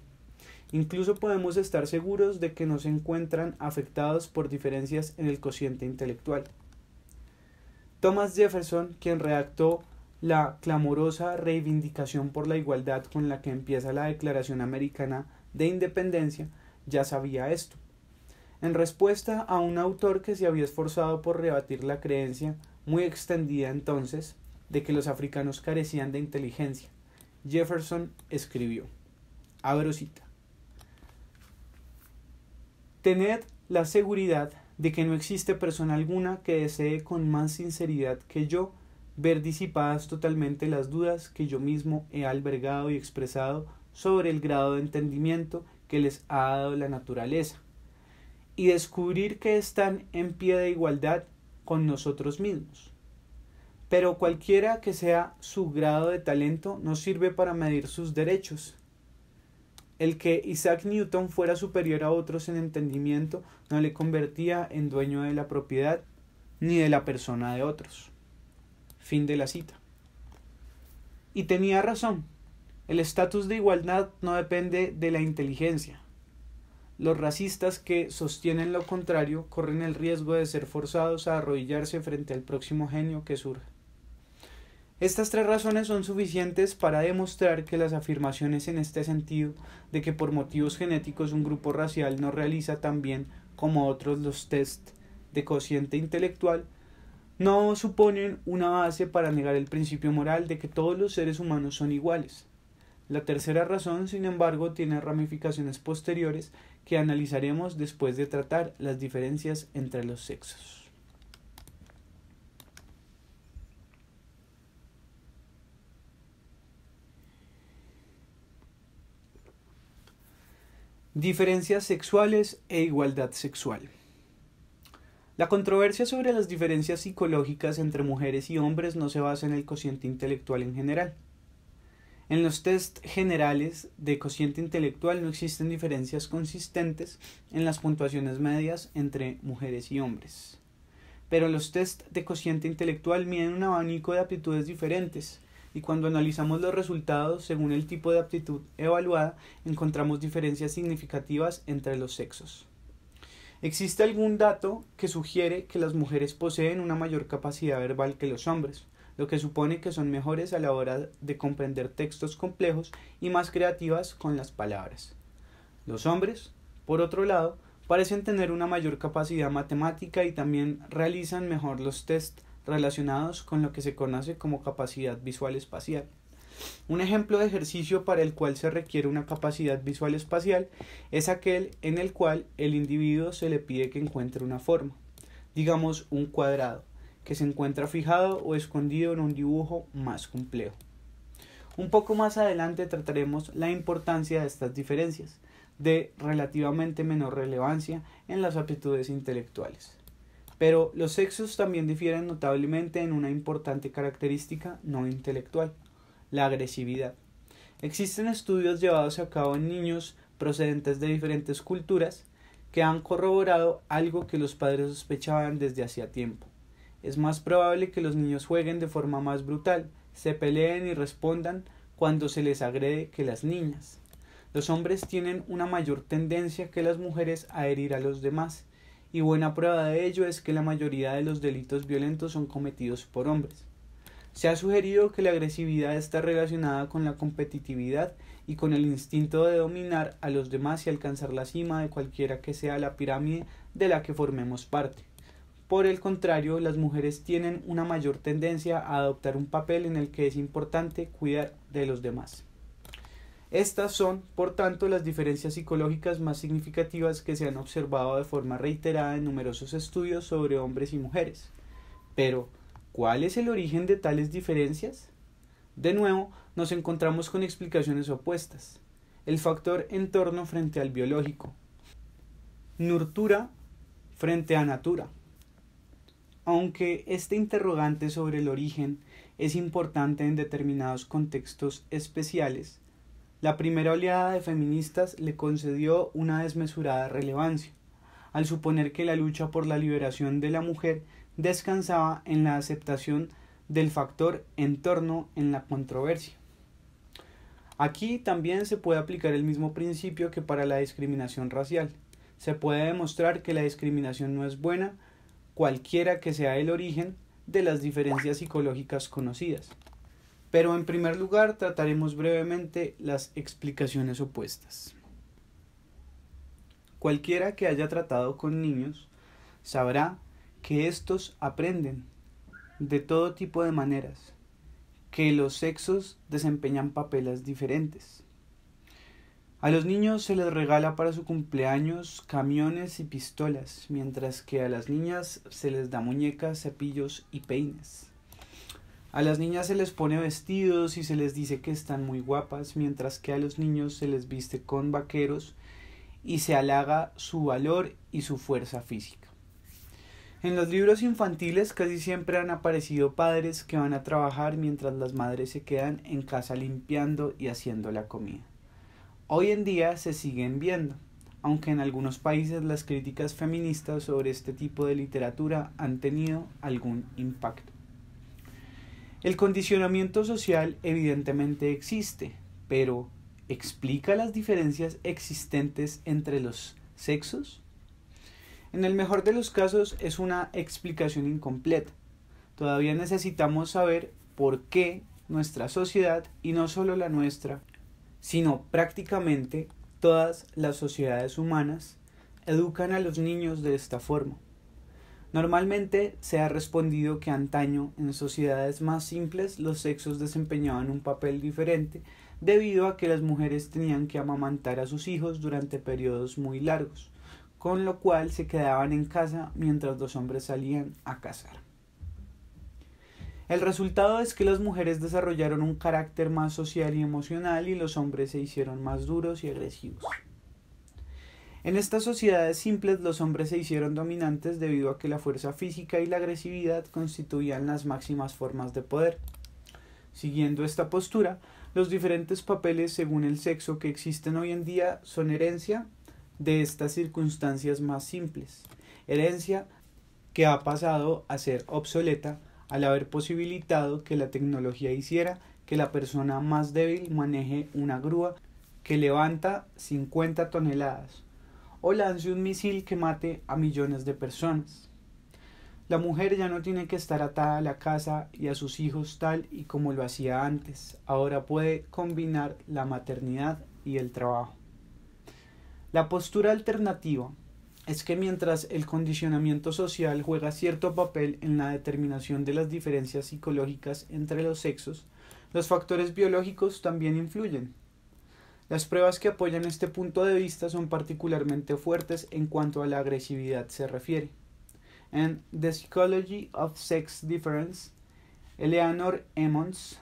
Incluso podemos estar seguros de que no se encuentran afectados por diferencias en el cociente intelectual. Thomas Jefferson, quien redactó la clamorosa reivindicación por la igualdad con la que empieza la Declaración Americana de Independencia, ya sabía esto. En respuesta a un autor que se había esforzado por rebatir la creencia, muy extendida entonces, de que los africanos carecían de inteligencia. Jefferson escribió, abro cita, Tened la seguridad de que no existe persona alguna que desee con más sinceridad que yo ver disipadas totalmente las dudas que yo mismo he albergado y expresado sobre el grado de entendimiento que les ha dado la naturaleza, y descubrir que están en pie de igualdad con nosotros mismos pero cualquiera que sea su grado de talento no sirve para medir sus derechos. El que Isaac Newton fuera superior a otros en entendimiento no le convertía en dueño de la propiedad ni de la persona de otros. Fin de la cita. Y tenía razón. El estatus de igualdad no depende de la inteligencia. Los racistas que sostienen lo contrario corren el riesgo de ser forzados a arrodillarse frente al próximo genio que surja. Estas tres razones son suficientes para demostrar que las afirmaciones en este sentido de que por motivos genéticos un grupo racial no realiza tan bien como otros los test de cociente intelectual no suponen una base para negar el principio moral de que todos los seres humanos son iguales. La tercera razón, sin embargo, tiene ramificaciones posteriores que analizaremos después de tratar las diferencias entre los sexos. Diferencias sexuales e igualdad sexual. La controversia sobre las diferencias psicológicas entre mujeres y hombres no se basa en el cociente intelectual en general. En los test generales de cociente intelectual no existen diferencias consistentes en las puntuaciones medias entre mujeres y hombres. Pero los test de cociente intelectual miden un abanico de aptitudes diferentes, y cuando analizamos los resultados según el tipo de aptitud evaluada, encontramos diferencias significativas entre los sexos. ¿Existe algún dato que sugiere que las mujeres poseen una mayor capacidad verbal que los hombres? lo que supone que son mejores a la hora de comprender textos complejos y más creativas con las palabras. Los hombres, por otro lado, parecen tener una mayor capacidad matemática y también realizan mejor los tests relacionados con lo que se conoce como capacidad visual espacial. Un ejemplo de ejercicio para el cual se requiere una capacidad visual espacial es aquel en el cual el individuo se le pide que encuentre una forma, digamos un cuadrado, que se encuentra fijado o escondido en un dibujo más complejo. Un poco más adelante trataremos la importancia de estas diferencias, de relativamente menor relevancia en las aptitudes intelectuales. Pero los sexos también difieren notablemente en una importante característica no intelectual, la agresividad. Existen estudios llevados a cabo en niños procedentes de diferentes culturas que han corroborado algo que los padres sospechaban desde hacía tiempo. Es más probable que los niños jueguen de forma más brutal, se peleen y respondan cuando se les agrede que las niñas. Los hombres tienen una mayor tendencia que las mujeres a herir a los demás y buena prueba de ello es que la mayoría de los delitos violentos son cometidos por hombres. Se ha sugerido que la agresividad está relacionada con la competitividad y con el instinto de dominar a los demás y alcanzar la cima de cualquiera que sea la pirámide de la que formemos parte. Por el contrario, las mujeres tienen una mayor tendencia a adoptar un papel en el que es importante cuidar de los demás. Estas son, por tanto, las diferencias psicológicas más significativas que se han observado de forma reiterada en numerosos estudios sobre hombres y mujeres. Pero, ¿cuál es el origen de tales diferencias? De nuevo, nos encontramos con explicaciones opuestas. El factor entorno frente al biológico. Nurtura frente a natura. Aunque este interrogante sobre el origen es importante en determinados contextos especiales, la primera oleada de feministas le concedió una desmesurada relevancia, al suponer que la lucha por la liberación de la mujer descansaba en la aceptación del factor entorno en la controversia. Aquí también se puede aplicar el mismo principio que para la discriminación racial. Se puede demostrar que la discriminación no es buena, cualquiera que sea el origen de las diferencias psicológicas conocidas. Pero en primer lugar trataremos brevemente las explicaciones opuestas. Cualquiera que haya tratado con niños sabrá que estos aprenden de todo tipo de maneras, que los sexos desempeñan papeles diferentes. A los niños se les regala para su cumpleaños camiones y pistolas, mientras que a las niñas se les da muñecas, cepillos y peines. A las niñas se les pone vestidos y se les dice que están muy guapas, mientras que a los niños se les viste con vaqueros y se halaga su valor y su fuerza física. En los libros infantiles casi siempre han aparecido padres que van a trabajar mientras las madres se quedan en casa limpiando y haciendo la comida. Hoy en día se siguen viendo, aunque en algunos países las críticas feministas sobre este tipo de literatura han tenido algún impacto. El condicionamiento social evidentemente existe, pero ¿explica las diferencias existentes entre los sexos? En el mejor de los casos es una explicación incompleta. Todavía necesitamos saber por qué nuestra sociedad, y no solo la nuestra, sino prácticamente todas las sociedades humanas, educan a los niños de esta forma. Normalmente se ha respondido que antaño en sociedades más simples los sexos desempeñaban un papel diferente debido a que las mujeres tenían que amamantar a sus hijos durante periodos muy largos, con lo cual se quedaban en casa mientras los hombres salían a cazar. El resultado es que las mujeres desarrollaron un carácter más social y emocional y los hombres se hicieron más duros y agresivos. En estas sociedades simples los hombres se hicieron dominantes debido a que la fuerza física y la agresividad constituían las máximas formas de poder. Siguiendo esta postura, los diferentes papeles según el sexo que existen hoy en día son herencia de estas circunstancias más simples, herencia que ha pasado a ser obsoleta al haber posibilitado que la tecnología hiciera que la persona más débil maneje una grúa que levanta 50 toneladas o lance un misil que mate a millones de personas. La mujer ya no tiene que estar atada a la casa y a sus hijos tal y como lo hacía antes. Ahora puede combinar la maternidad y el trabajo. La postura alternativa es que mientras el condicionamiento social juega cierto papel en la determinación de las diferencias psicológicas entre los sexos, los factores biológicos también influyen. Las pruebas que apoyan este punto de vista son particularmente fuertes en cuanto a la agresividad se refiere. En The Psychology of Sex Difference, Eleanor Emmons,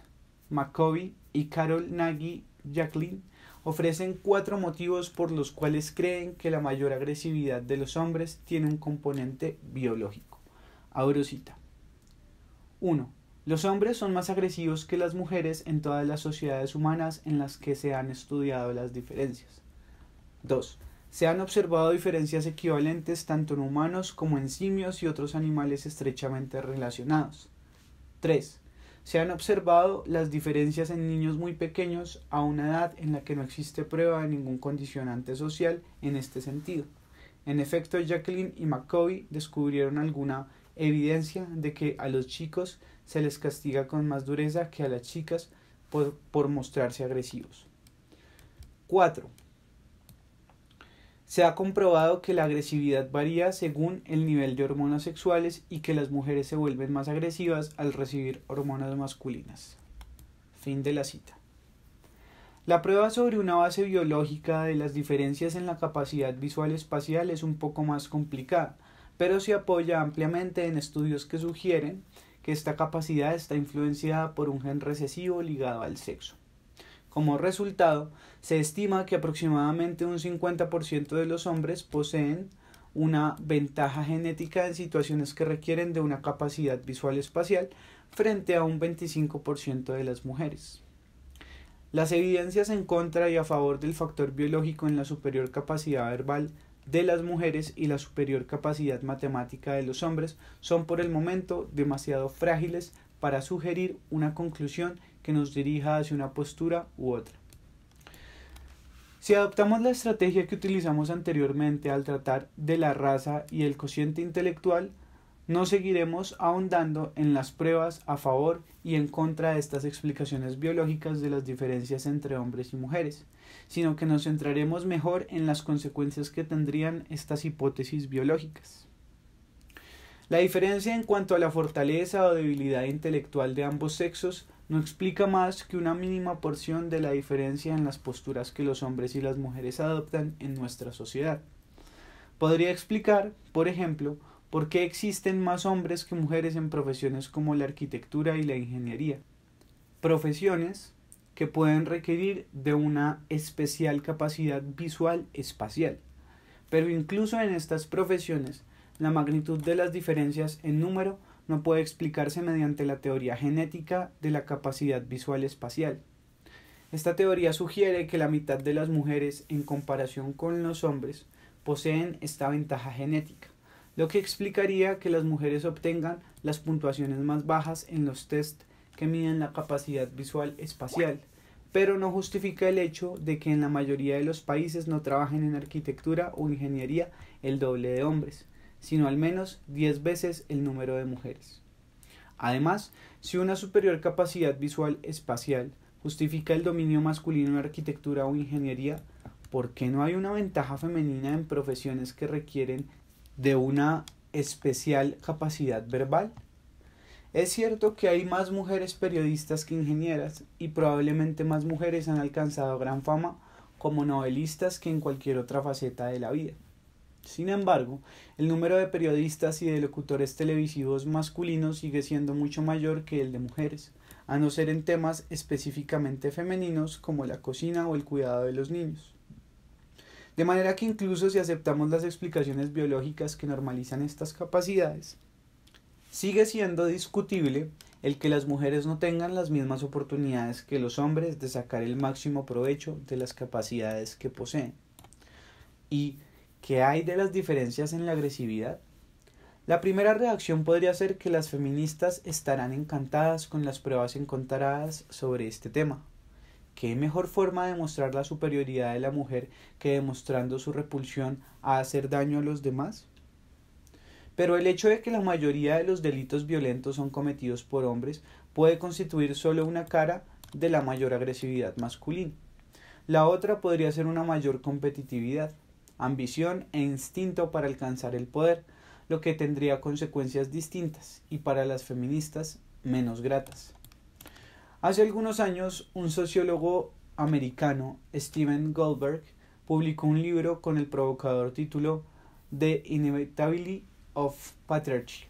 McCovey y Carol Nagy Jacqueline ofrecen cuatro motivos por los cuales creen que la mayor agresividad de los hombres tiene un componente biológico. Abro cita. 1. Los hombres son más agresivos que las mujeres en todas las sociedades humanas en las que se han estudiado las diferencias. 2. Se han observado diferencias equivalentes tanto en humanos como en simios y otros animales estrechamente relacionados. 3. Se han observado las diferencias en niños muy pequeños a una edad en la que no existe prueba de ningún condicionante social en este sentido. En efecto, Jacqueline y McCovey descubrieron alguna evidencia de que a los chicos se les castiga con más dureza que a las chicas por, mostrarse agresivos. 4. Se ha comprobado que la agresividad varía según el nivel de hormonas sexuales y que las mujeres se vuelven más agresivas al recibir hormonas masculinas. Fin de la cita. La prueba sobre una base biológica de las diferencias en la capacidad visual espacial es un poco más complicada, pero se apoya ampliamente en estudios que sugieren que esta capacidad está influenciada por un gen recesivo ligado al sexo. Como resultado, se estima que aproximadamente un 50% de los hombres poseen una ventaja genética en situaciones que requieren de una capacidad visual espacial frente a un 25% de las mujeres. Las evidencias en contra y a favor del factor biológico en la superior capacidad verbal de las mujeres y la superior capacidad matemática de los hombres son por el momento demasiado frágiles para sugerir una conclusión que nos dirija hacia una postura u otra. Si adoptamos la estrategia que utilizamos anteriormente al tratar de la raza y el cociente intelectual, no seguiremos ahondando en las pruebas a favor y en contra de estas explicaciones biológicas de las diferencias entre hombres y mujeres sino que nos centraremos mejor en las consecuencias que tendrían estas hipótesis biológicas. La diferencia en cuanto a la fortaleza o debilidad intelectual de ambos sexos no explica más que una mínima porción de la diferencia en las posturas que los hombres y las mujeres adoptan en nuestra sociedad. Podría explicar, por ejemplo, por qué existen más hombres que mujeres en profesiones como la arquitectura y la ingeniería. Profesiones que pueden requerir de una especial capacidad visual espacial. Pero incluso en estas profesiones, la magnitud de las diferencias en número no puede explicarse mediante la teoría genética de la capacidad visual espacial. Esta teoría sugiere que la mitad de las mujeres en comparación con los hombres poseen esta ventaja genética, lo que explicaría que las mujeres obtengan las puntuaciones más bajas en los test que miden la capacidad visual espacial, pero no justifica el hecho de que en la mayoría de los países no trabajen en arquitectura o ingeniería el doble de hombres, sino al menos 10 veces el número de mujeres. Además, si una superior capacidad visual espacial justifica el dominio masculino en arquitectura o ingeniería, ¿por qué no hay una ventaja femenina en profesiones que requieren de una especial capacidad verbal? Es cierto que hay más mujeres periodistas que ingenieras y probablemente más mujeres han alcanzado gran fama como novelistas que en cualquier otra faceta de la vida. Sin embargo, el número de periodistas y de locutores televisivos masculinos sigue siendo mucho mayor que el de mujeres, a no ser en temas específicamente femeninos como la cocina o el cuidado de los niños. De manera que incluso si aceptamos las explicaciones biológicas que normalizan estas capacidades, Sigue siendo discutible el que las mujeres no tengan las mismas oportunidades que los hombres de sacar el máximo provecho de las capacidades que poseen. ¿Y qué hay de las diferencias en la agresividad? La primera reacción podría ser que las feministas estarán encantadas con las pruebas encontradas sobre este tema. ¿Qué mejor forma de mostrar la superioridad de la mujer que demostrando su repulsión a hacer daño a los demás? Pero el hecho de que la mayoría de los delitos violentos son cometidos por hombres puede constituir solo una cara de la mayor agresividad masculina. La otra podría ser una mayor competitividad, ambición e instinto para alcanzar el poder, lo que tendría consecuencias distintas y para las feministas menos gratas. Hace algunos años, un sociólogo americano, Steven Goldberg, publicó un libro con el provocador título The Inevitability of Patriarchy,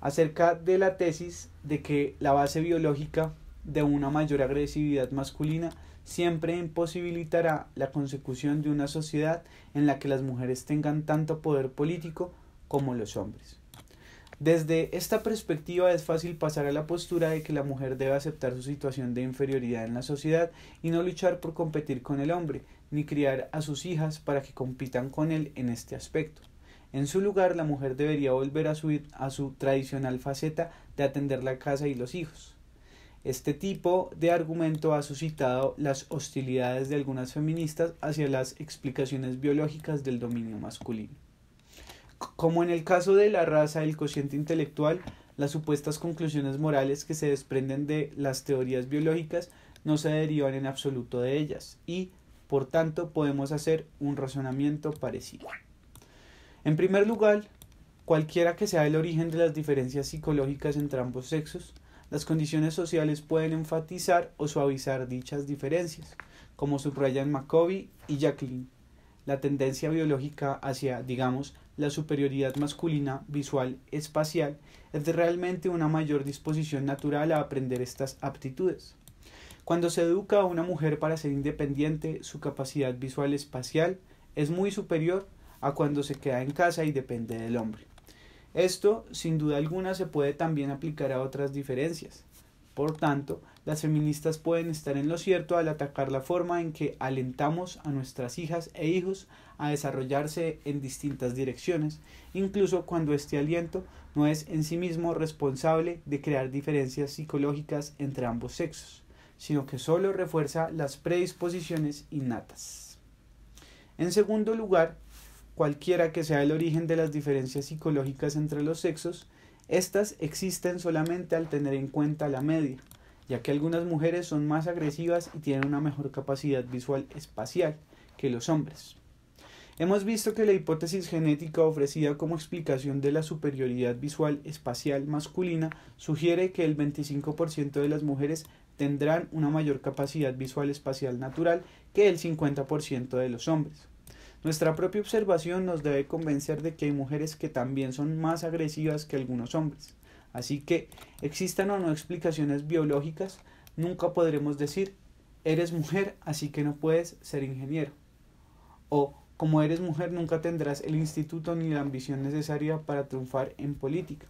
acerca de la tesis de que la base biológica de una mayor agresividad masculina siempre imposibilitará la consecución de una sociedad en la que las mujeres tengan tanto poder político como los hombres. Desde esta perspectiva es fácil pasar a la postura de que la mujer debe aceptar su situación de inferioridad en la sociedad y no luchar por competir con el hombre, ni criar a sus hijas para que compitan con él en este aspecto. En su lugar, la mujer debería volver a su, a su tradicional faceta de atender la casa y los hijos. Este tipo de argumento ha suscitado las hostilidades de algunas feministas hacia las explicaciones biológicas del dominio masculino. Como en el caso de la raza y el cociente intelectual, las supuestas conclusiones morales que se desprenden de las teorías biológicas no se derivan en absoluto de ellas y, por tanto, podemos hacer un razonamiento parecido. En primer lugar, cualquiera que sea el origen de las diferencias psicológicas entre ambos sexos, las condiciones sociales pueden enfatizar o suavizar dichas diferencias, como subrayan McCovey y Jacqueline. La tendencia biológica hacia, digamos, la superioridad masculina, visual, espacial, es realmente una mayor disposición natural a aprender estas aptitudes. Cuando se educa a una mujer para ser independiente, su capacidad visual espacial es muy superior a cuando se queda en casa y depende del hombre. Esto, sin duda alguna, se puede también aplicar a otras diferencias. Por tanto, las feministas pueden estar en lo cierto al atacar la forma en que alentamos a nuestras hijas e hijos a desarrollarse en distintas direcciones, incluso cuando este aliento no es en sí mismo responsable de crear diferencias psicológicas entre ambos sexos, sino que solo refuerza las predisposiciones innatas. En segundo lugar, cualquiera que sea el origen de las diferencias psicológicas entre los sexos, estas existen solamente al tener en cuenta la media, ya que algunas mujeres son más agresivas y tienen una mejor capacidad visual espacial que los hombres. Hemos visto que la hipótesis genética ofrecida como explicación de la superioridad visual espacial masculina sugiere que el 25% de las mujeres tendrán una mayor capacidad visual espacial natural que el 50% de los hombres. Nuestra propia observación nos debe convencer de que hay mujeres que también son más agresivas que algunos hombres. Así que, existan o no explicaciones biológicas, nunca podremos decir, eres mujer, así que no puedes ser ingeniero. O, como eres mujer, nunca tendrás el instituto ni la ambición necesaria para triunfar en política.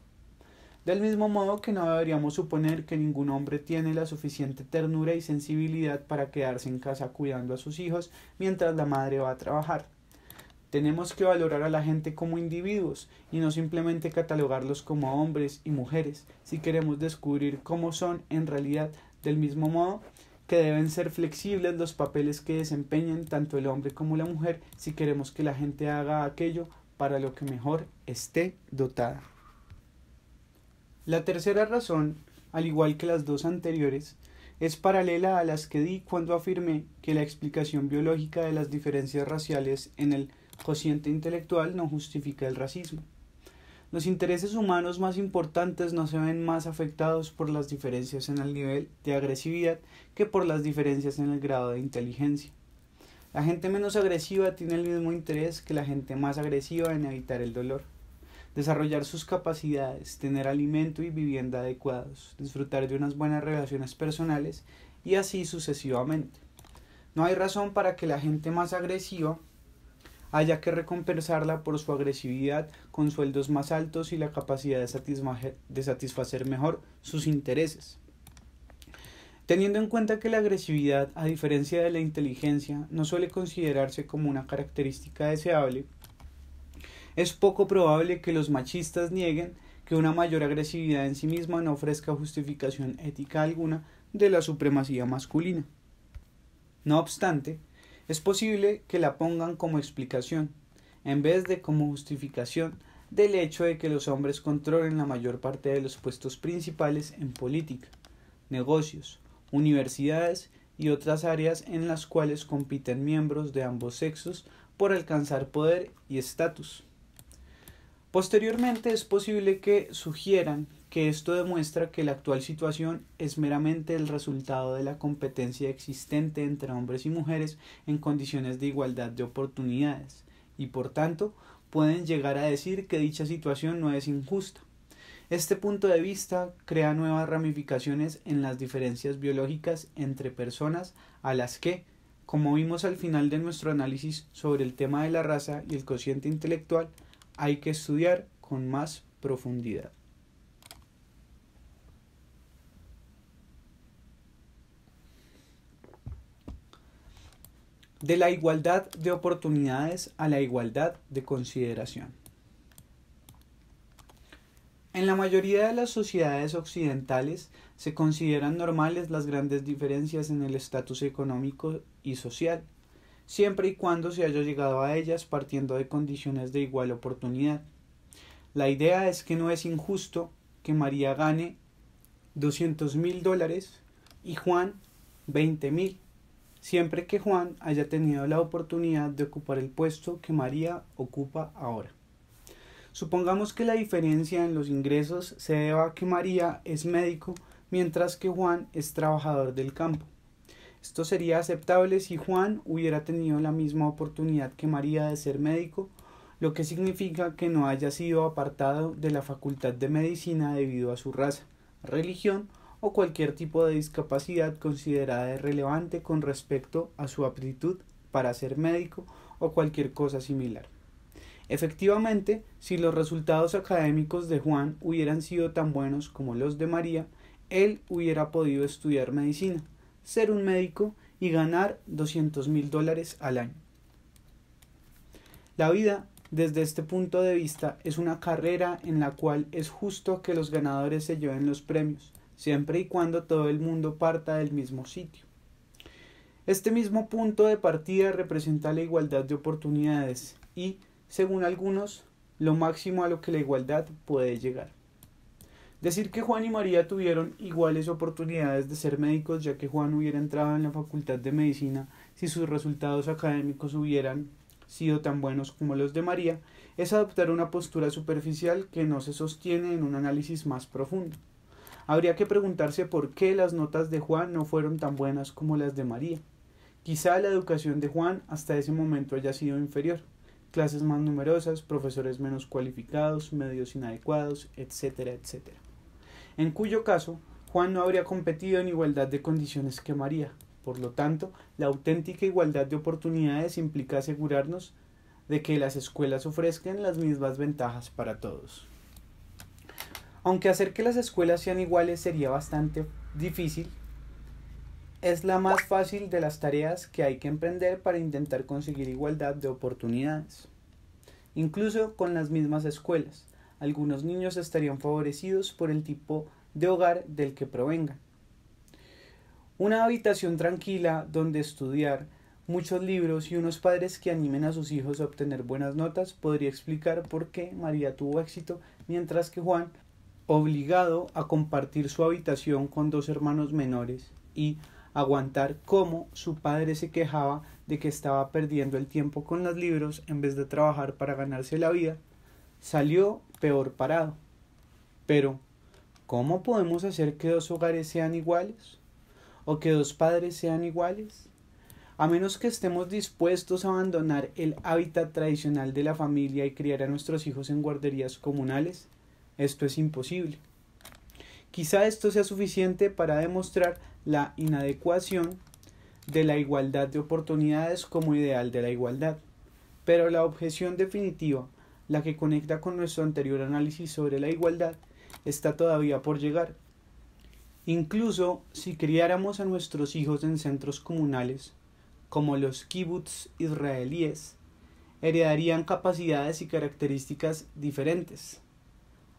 Del mismo modo que no deberíamos suponer que ningún hombre tiene la suficiente ternura y sensibilidad para quedarse en casa cuidando a sus hijos mientras la madre va a trabajar. Tenemos que valorar a la gente como individuos y no simplemente catalogarlos como hombres y mujeres si queremos descubrir cómo son en realidad del mismo modo que deben ser flexibles los papeles que desempeñan tanto el hombre como la mujer si queremos que la gente haga aquello para lo que mejor esté dotada. La tercera razón, al igual que las dos anteriores, es paralela a las que di cuando afirmé que la explicación biológica de las diferencias raciales en el cociente intelectual no justifica el racismo. Los intereses humanos más importantes no se ven más afectados por las diferencias en el nivel de agresividad que por las diferencias en el grado de inteligencia. La gente menos agresiva tiene el mismo interés que la gente más agresiva en evitar el dolor, desarrollar sus capacidades, tener alimento y vivienda adecuados, disfrutar de unas buenas relaciones personales y así sucesivamente. No hay razón para que la gente más agresiva haya que recompensarla por su agresividad con sueldos más altos y la capacidad de satisfacer, de satisfacer mejor sus intereses. Teniendo en cuenta que la agresividad, a diferencia de la inteligencia, no suele considerarse como una característica deseable, es poco probable que los machistas nieguen que una mayor agresividad en sí misma no ofrezca justificación ética alguna de la supremacía masculina. No obstante, es posible que la pongan como explicación, en vez de como justificación del hecho de que los hombres controlen la mayor parte de los puestos principales en política, negocios, universidades y otras áreas en las cuales compiten miembros de ambos sexos por alcanzar poder y estatus. Posteriormente es posible que sugieran que esto demuestra que la actual situación es meramente el resultado de la competencia existente entre hombres y mujeres en condiciones de igualdad de oportunidades, y por tanto pueden llegar a decir que dicha situación no es injusta. Este punto de vista crea nuevas ramificaciones en las diferencias biológicas entre personas a las que, como vimos al final de nuestro análisis sobre el tema de la raza y el cociente intelectual, hay que estudiar con más profundidad. de la igualdad de oportunidades a la igualdad de consideración. En la mayoría de las sociedades occidentales se consideran normales las grandes diferencias en el estatus económico y social, siempre y cuando se haya llegado a ellas partiendo de condiciones de igual oportunidad. La idea es que no es injusto que María gane 200 mil dólares y Juan 20 mil siempre que Juan haya tenido la oportunidad de ocupar el puesto que María ocupa ahora. Supongamos que la diferencia en los ingresos se deba a que María es médico mientras que Juan es trabajador del campo. Esto sería aceptable si Juan hubiera tenido la misma oportunidad que María de ser médico, lo que significa que no haya sido apartado de la facultad de medicina debido a su raza, religión o cualquier tipo de discapacidad considerada relevante con respecto a su aptitud para ser médico o cualquier cosa similar. Efectivamente, si los resultados académicos de Juan hubieran sido tan buenos como los de María, él hubiera podido estudiar medicina, ser un médico y ganar 200 mil dólares al año. La vida, desde este punto de vista, es una carrera en la cual es justo que los ganadores se lleven los premios, siempre y cuando todo el mundo parta del mismo sitio. Este mismo punto de partida representa la igualdad de oportunidades y, según algunos, lo máximo a lo que la igualdad puede llegar. Decir que Juan y María tuvieron iguales oportunidades de ser médicos, ya que Juan hubiera entrado en la facultad de medicina si sus resultados académicos hubieran sido tan buenos como los de María, es adoptar una postura superficial que no se sostiene en un análisis más profundo. Habría que preguntarse por qué las notas de Juan no fueron tan buenas como las de María. Quizá la educación de Juan hasta ese momento haya sido inferior. Clases más numerosas, profesores menos cualificados, medios inadecuados, etcétera, etcétera. En cuyo caso, Juan no habría competido en igualdad de condiciones que María. Por lo tanto, la auténtica igualdad de oportunidades implica asegurarnos de que las escuelas ofrezcan las mismas ventajas para todos. Aunque hacer que las escuelas sean iguales sería bastante difícil, es la más fácil de las tareas que hay que emprender para intentar conseguir igualdad de oportunidades. Incluso con las mismas escuelas, algunos niños estarían favorecidos por el tipo de hogar del que provengan. Una habitación tranquila donde estudiar, muchos libros y unos padres que animen a sus hijos a obtener buenas notas podría explicar por qué María tuvo éxito mientras que Juan obligado a compartir su habitación con dos hermanos menores y aguantar cómo su padre se quejaba de que estaba perdiendo el tiempo con los libros en vez de trabajar para ganarse la vida, salió peor parado. Pero, ¿cómo podemos hacer que dos hogares sean iguales? ¿O que dos padres sean iguales? A menos que estemos dispuestos a abandonar el hábitat tradicional de la familia y criar a nuestros hijos en guarderías comunales, esto es imposible. Quizá esto sea suficiente para demostrar la inadecuación de la igualdad de oportunidades como ideal de la igualdad. Pero la objeción definitiva, la que conecta con nuestro anterior análisis sobre la igualdad, está todavía por llegar. Incluso si criáramos a nuestros hijos en centros comunales, como los kibbutz israelíes, heredarían capacidades y características diferentes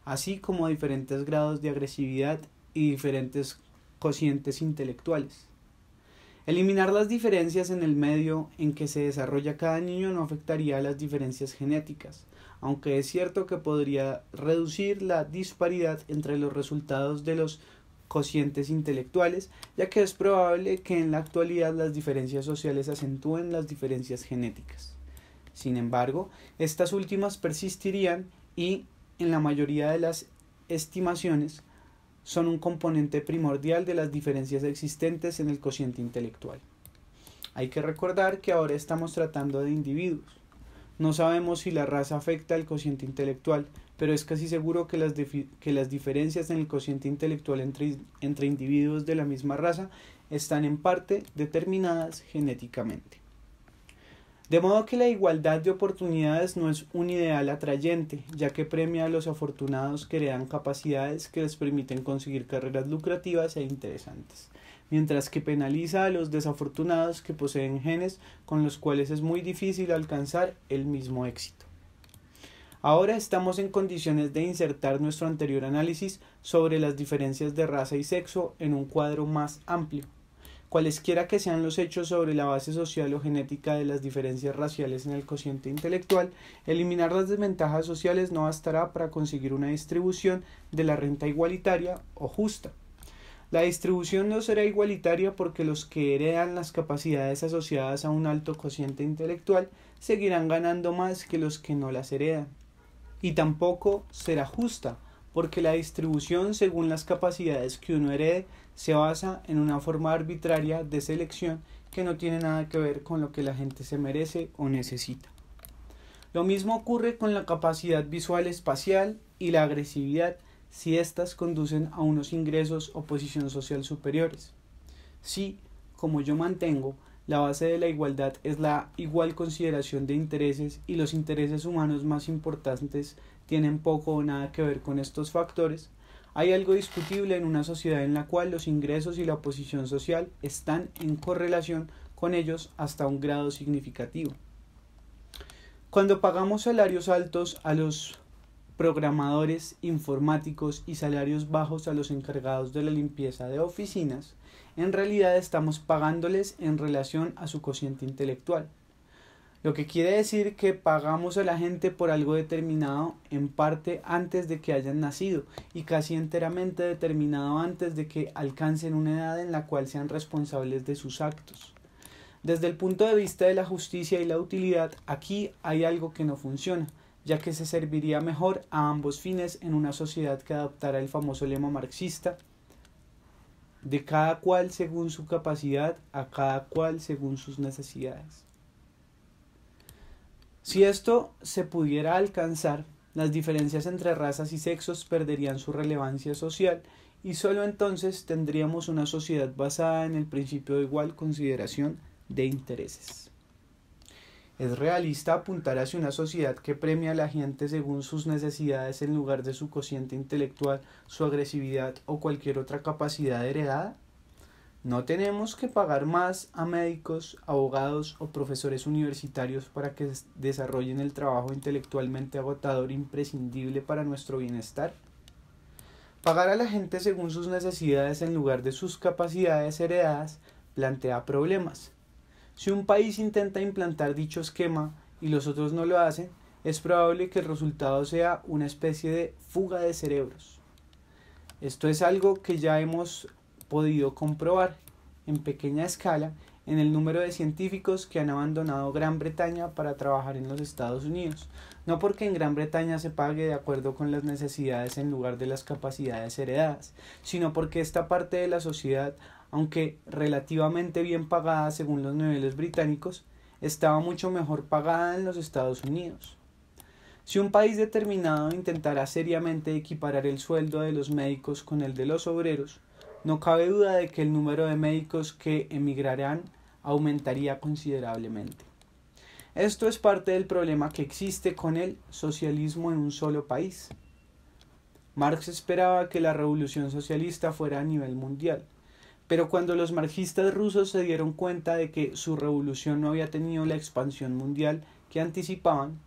así como diferentes grados de agresividad y diferentes cocientes intelectuales. Eliminar las diferencias en el medio en que se desarrolla cada niño no afectaría las diferencias genéticas, aunque es cierto que podría reducir la disparidad entre los resultados de los cocientes intelectuales, ya que es probable que en la actualidad las diferencias sociales acentúen las diferencias genéticas. Sin embargo, estas últimas persistirían y en la mayoría de las estimaciones, son un componente primordial de las diferencias existentes en el cociente intelectual. Hay que recordar que ahora estamos tratando de individuos. No sabemos si la raza afecta al cociente intelectual, pero es casi seguro que las, que las diferencias en el cociente intelectual entre individuos de la misma raza están en parte determinadas genéticamente. De modo que la igualdad de oportunidades no es un ideal atrayente, ya que premia a los afortunados que heredan capacidades que les permiten conseguir carreras lucrativas e interesantes, mientras que penaliza a los desafortunados que poseen genes con los cuales es muy difícil alcanzar el mismo éxito. Ahora estamos en condiciones de insertar nuestro anterior análisis sobre las diferencias de raza y sexo en un cuadro más amplio cualesquiera que sean los hechos sobre la base social o genética de las diferencias raciales en el cociente intelectual, eliminar las desventajas sociales no bastará para conseguir una distribución de la renta igualitaria o justa. La distribución no será igualitaria porque los que heredan las capacidades asociadas a un alto cociente intelectual seguirán ganando más que los que no las heredan. Y tampoco será justa porque la distribución según las capacidades que uno herede se basa en una forma arbitraria de selección que no tiene nada que ver con lo que la gente se merece o necesita. Lo mismo ocurre con la capacidad visual espacial y la agresividad si éstas conducen a unos ingresos o posición social superiores. Si, como yo mantengo, la base de la igualdad es la igual consideración de intereses y los intereses humanos más importantes tienen poco o nada que ver con estos factores, hay algo discutible en una sociedad en la cual los ingresos y la posición social están en correlación con ellos hasta un grado significativo. Cuando pagamos salarios altos a los programadores informáticos y salarios bajos a los encargados de la limpieza de oficinas, en realidad estamos pagándoles en relación a su cociente intelectual, lo que quiere decir que pagamos a la gente por algo determinado en parte antes de que hayan nacido y casi enteramente determinado antes de que alcancen una edad en la cual sean responsables de sus actos. Desde el punto de vista de la justicia y la utilidad, aquí hay algo que no funciona, ya que se serviría mejor a ambos fines en una sociedad que adoptara el famoso lema marxista de cada cual según su capacidad, a cada cual según sus necesidades. Si esto se pudiera alcanzar, las diferencias entre razas y sexos perderían su relevancia social y solo entonces tendríamos una sociedad basada en el principio de igual consideración de intereses. Es realista apuntar hacia una sociedad que premia a la gente según sus necesidades en lugar de su cociente intelectual, su agresividad o cualquier otra capacidad heredada? No tenemos que pagar más a médicos, abogados o profesores universitarios para que desarrollen el trabajo intelectualmente agotador imprescindible para nuestro bienestar. Pagar a la gente según sus necesidades en lugar de sus capacidades heredadas plantea problemas. Si un país intenta implantar dicho esquema y los otros no lo hacen, es probable que el resultado sea una especie de fuga de cerebros. Esto es algo que ya hemos podido comprobar en pequeña escala en el número de científicos que han abandonado Gran Bretaña para trabajar en los Estados Unidos, no porque en Gran Bretaña se pague de acuerdo con las necesidades en lugar de las capacidades heredadas, sino porque esta parte de la sociedad, aunque relativamente bien pagada según los niveles británicos, estaba mucho mejor pagada en los Estados Unidos. Si un país determinado intentara seriamente equiparar el sueldo de los médicos con el de los obreros, no cabe duda de que el número de médicos que emigrarán aumentaría considerablemente. Esto es parte del problema que existe con el socialismo en un solo país. Marx esperaba que la revolución socialista fuera a nivel mundial, pero cuando los marxistas rusos se dieron cuenta de que su revolución no había tenido la expansión mundial que anticipaban,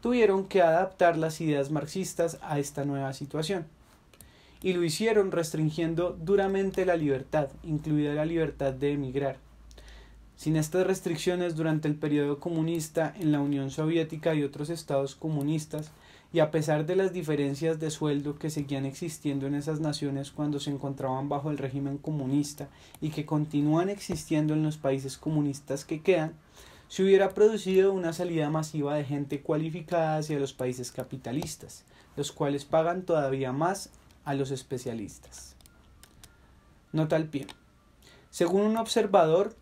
tuvieron que adaptar las ideas marxistas a esta nueva situación y lo hicieron restringiendo duramente la libertad, incluida la libertad de emigrar. Sin estas restricciones durante el periodo comunista en la Unión Soviética y otros estados comunistas, y a pesar de las diferencias de sueldo que seguían existiendo en esas naciones cuando se encontraban bajo el régimen comunista y que continúan existiendo en los países comunistas que quedan, se hubiera producido una salida masiva de gente cualificada hacia los países capitalistas, los cuales pagan todavía más a los especialistas. Nota al pie. Según un observador,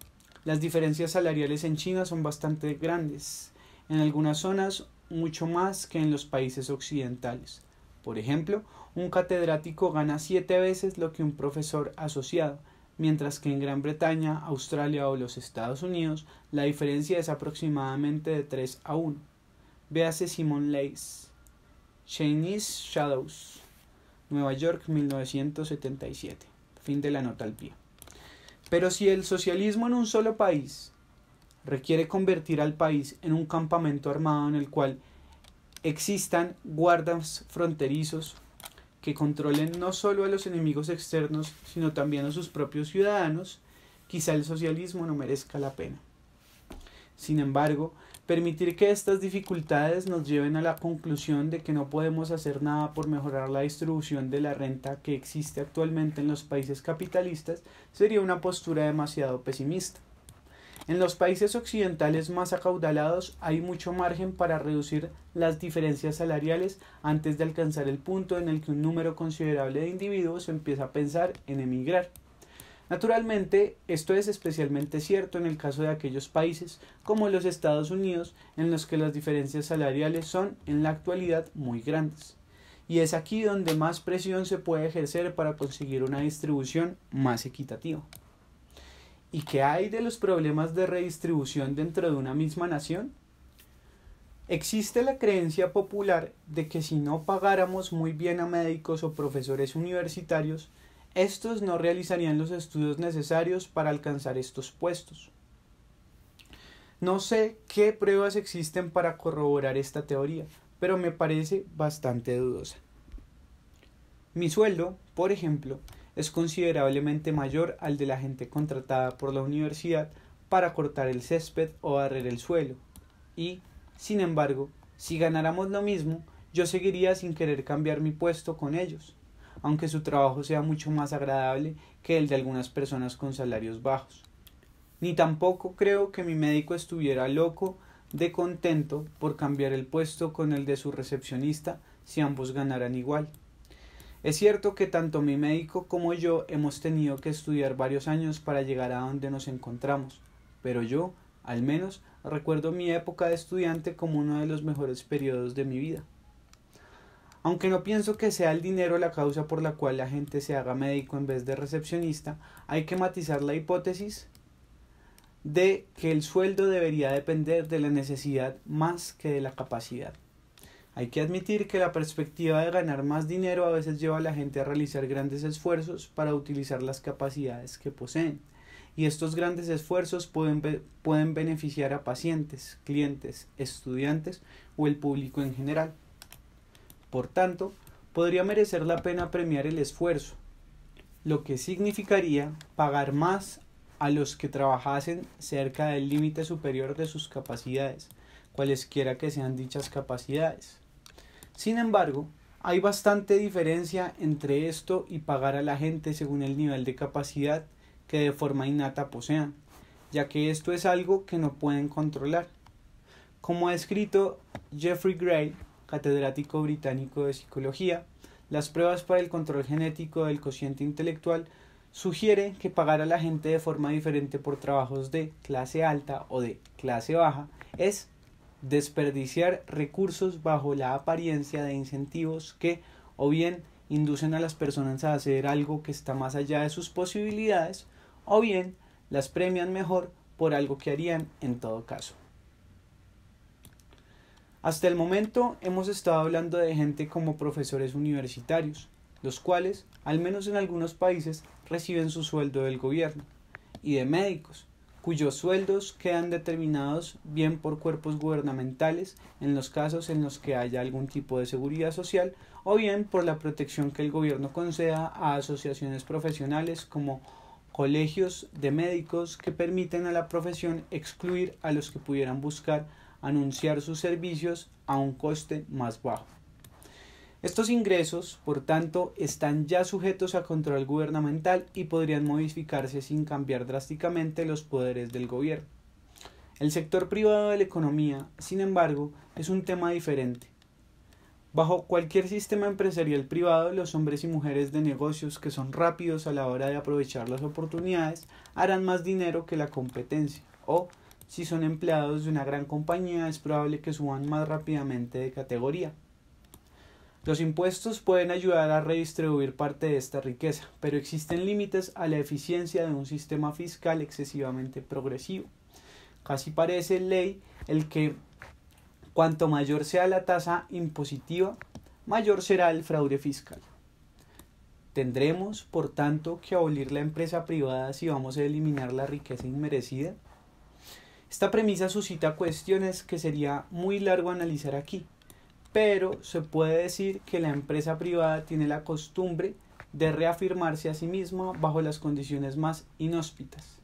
las diferencias salariales en China son bastante grandes, en algunas zonas mucho más que en los países occidentales. Por ejemplo, un catedrático gana siete veces lo que un profesor asociado, mientras que en Gran Bretaña, Australia o los Estados Unidos la diferencia es aproximadamente de 3 a 1. Véase Simon Leys, Chinese Shadows. Nueva York, 1977. Fin de la nota al pie. Pero si el socialismo en un solo país requiere convertir al país en un campamento armado en el cual existan guardas fronterizos que controlen no solo a los enemigos externos, sino también a sus propios ciudadanos, quizá el socialismo no merezca la pena. Sin embargo, permitir que estas dificultades nos lleven a la conclusión de que no podemos hacer nada por mejorar la distribución de la renta que existe actualmente en los países capitalistas sería una postura demasiado pesimista. En los países occidentales más acaudalados hay mucho margen para reducir las diferencias salariales antes de alcanzar el punto en el que un número considerable de individuos empieza a pensar en emigrar. Naturalmente, esto es especialmente cierto en el caso de aquellos países como los Estados Unidos, en los que las diferencias salariales son en la actualidad muy grandes. Y es aquí donde más presión se puede ejercer para conseguir una distribución más equitativa. ¿Y qué hay de los problemas de redistribución dentro de una misma nación? Existe la creencia popular de que si no pagáramos muy bien a médicos o profesores universitarios, estos no realizarían los estudios necesarios para alcanzar estos puestos. No sé qué pruebas existen para corroborar esta teoría, pero me parece bastante dudosa. Mi sueldo, por ejemplo, es considerablemente mayor al de la gente contratada por la universidad para cortar el césped o barrer el suelo. Y, sin embargo, si ganáramos lo mismo, yo seguiría sin querer cambiar mi puesto con ellos aunque su trabajo sea mucho más agradable que el de algunas personas con salarios bajos. Ni tampoco creo que mi médico estuviera loco de contento por cambiar el puesto con el de su recepcionista si ambos ganaran igual. Es cierto que tanto mi médico como yo hemos tenido que estudiar varios años para llegar a donde nos encontramos, pero yo, al menos, recuerdo mi época de estudiante como uno de los mejores periodos de mi vida. Aunque no pienso que sea el dinero la causa por la cual la gente se haga médico en vez de recepcionista, hay que matizar la hipótesis de que el sueldo debería depender de la necesidad más que de la capacidad. Hay que admitir que la perspectiva de ganar más dinero a veces lleva a la gente a realizar grandes esfuerzos para utilizar las capacidades que poseen. Y estos grandes esfuerzos pueden, pueden beneficiar a pacientes, clientes, estudiantes o el público en general. Por tanto, podría merecer la pena premiar el esfuerzo, lo que significaría pagar más a los que trabajasen cerca del límite superior de sus capacidades, cualesquiera que sean dichas capacidades. Sin embargo, hay bastante diferencia entre esto y pagar a la gente según el nivel de capacidad que de forma innata posean, ya que esto es algo que no pueden controlar. Como ha escrito Jeffrey Gray, catedrático británico de psicología, las pruebas para el control genético del cociente intelectual sugiere que pagar a la gente de forma diferente por trabajos de clase alta o de clase baja es desperdiciar recursos bajo la apariencia de incentivos que o bien inducen a las personas a hacer algo que está más allá de sus posibilidades o bien las premian mejor por algo que harían en todo caso. Hasta el momento hemos estado hablando de gente como profesores universitarios, los cuales, al menos en algunos países, reciben su sueldo del gobierno, y de médicos, cuyos sueldos quedan determinados bien por cuerpos gubernamentales en los casos en los que haya algún tipo de seguridad social o bien por la protección que el gobierno conceda a asociaciones profesionales como colegios de médicos que permiten a la profesión excluir a los que pudieran buscar anunciar sus servicios a un coste más bajo. Estos ingresos, por tanto, están ya sujetos a control gubernamental y podrían modificarse sin cambiar drásticamente los poderes del gobierno. El sector privado de la economía, sin embargo, es un tema diferente. Bajo cualquier sistema empresarial privado, los hombres y mujeres de negocios que son rápidos a la hora de aprovechar las oportunidades harán más dinero que la competencia o si son empleados de una gran compañía, es probable que suban más rápidamente de categoría. Los impuestos pueden ayudar a redistribuir parte de esta riqueza, pero existen límites a la eficiencia de un sistema fiscal excesivamente progresivo. Casi parece ley el que cuanto mayor sea la tasa impositiva, mayor será el fraude fiscal. Tendremos, por tanto, que abolir la empresa privada si vamos a eliminar la riqueza inmerecida esta premisa suscita cuestiones que sería muy largo analizar aquí, pero se puede decir que la empresa privada tiene la costumbre de reafirmarse a sí misma bajo las condiciones más inhóspitas.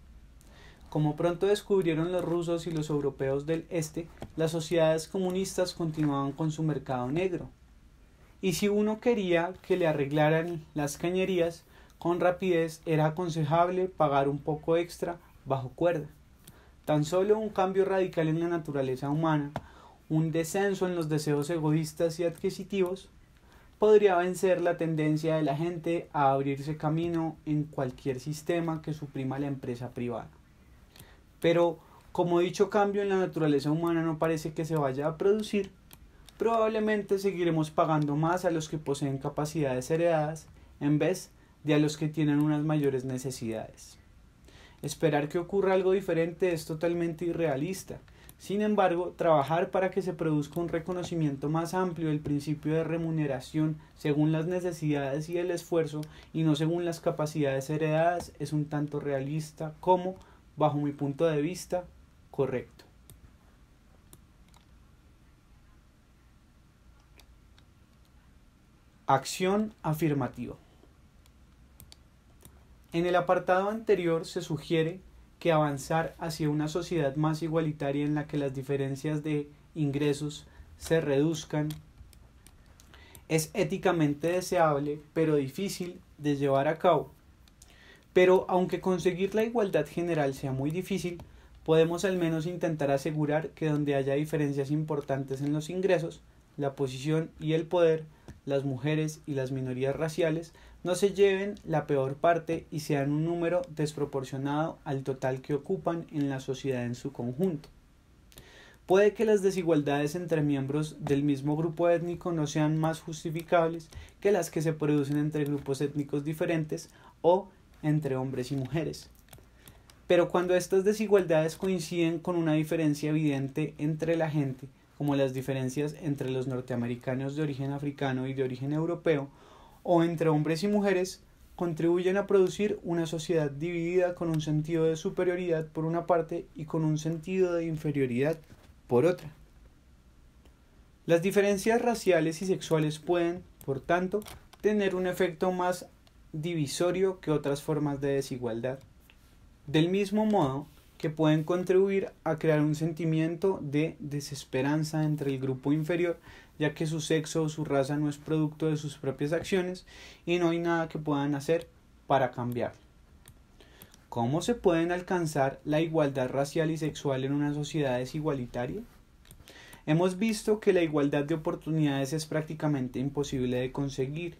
Como pronto descubrieron los rusos y los europeos del este, las sociedades comunistas continuaban con su mercado negro. Y si uno quería que le arreglaran las cañerías, con rapidez era aconsejable pagar un poco extra bajo cuerda. Tan solo un cambio radical en la naturaleza humana, un descenso en los deseos egoístas y adquisitivos, podría vencer la tendencia de la gente a abrirse camino en cualquier sistema que suprima la empresa privada. Pero como dicho cambio en la naturaleza humana no parece que se vaya a producir, probablemente seguiremos pagando más a los que poseen capacidades heredadas en vez de a los que tienen unas mayores necesidades. Esperar que ocurra algo diferente es totalmente irrealista. Sin embargo, trabajar para que se produzca un reconocimiento más amplio del principio de remuneración según las necesidades y el esfuerzo y no según las capacidades heredadas es un tanto realista como, bajo mi punto de vista, correcto. Acción afirmativa. En el apartado anterior se sugiere que avanzar hacia una sociedad más igualitaria en la que las diferencias de ingresos se reduzcan es éticamente deseable, pero difícil de llevar a cabo. Pero aunque conseguir la igualdad general sea muy difícil, podemos al menos intentar asegurar que donde haya diferencias importantes en los ingresos, la posición y el poder, las mujeres y las minorías raciales no se lleven la peor parte y sean un número desproporcionado al total que ocupan en la sociedad en su conjunto. Puede que las desigualdades entre miembros del mismo grupo étnico no sean más justificables que las que se producen entre grupos étnicos diferentes o entre hombres y mujeres. Pero cuando estas desigualdades coinciden con una diferencia evidente entre la gente, como las diferencias entre los norteamericanos de origen africano y de origen europeo, o entre hombres y mujeres contribuyen a producir una sociedad dividida con un sentido de superioridad por una parte y con un sentido de inferioridad por otra. Las diferencias raciales y sexuales pueden, por tanto, tener un efecto más divisorio que otras formas de desigualdad. Del mismo modo que pueden contribuir a crear un sentimiento de desesperanza entre el grupo inferior ya que su sexo o su raza no es producto de sus propias acciones y no hay nada que puedan hacer para cambiar. ¿Cómo se pueden alcanzar la igualdad racial y sexual en una sociedad desigualitaria? Hemos visto que la igualdad de oportunidades es prácticamente imposible de conseguir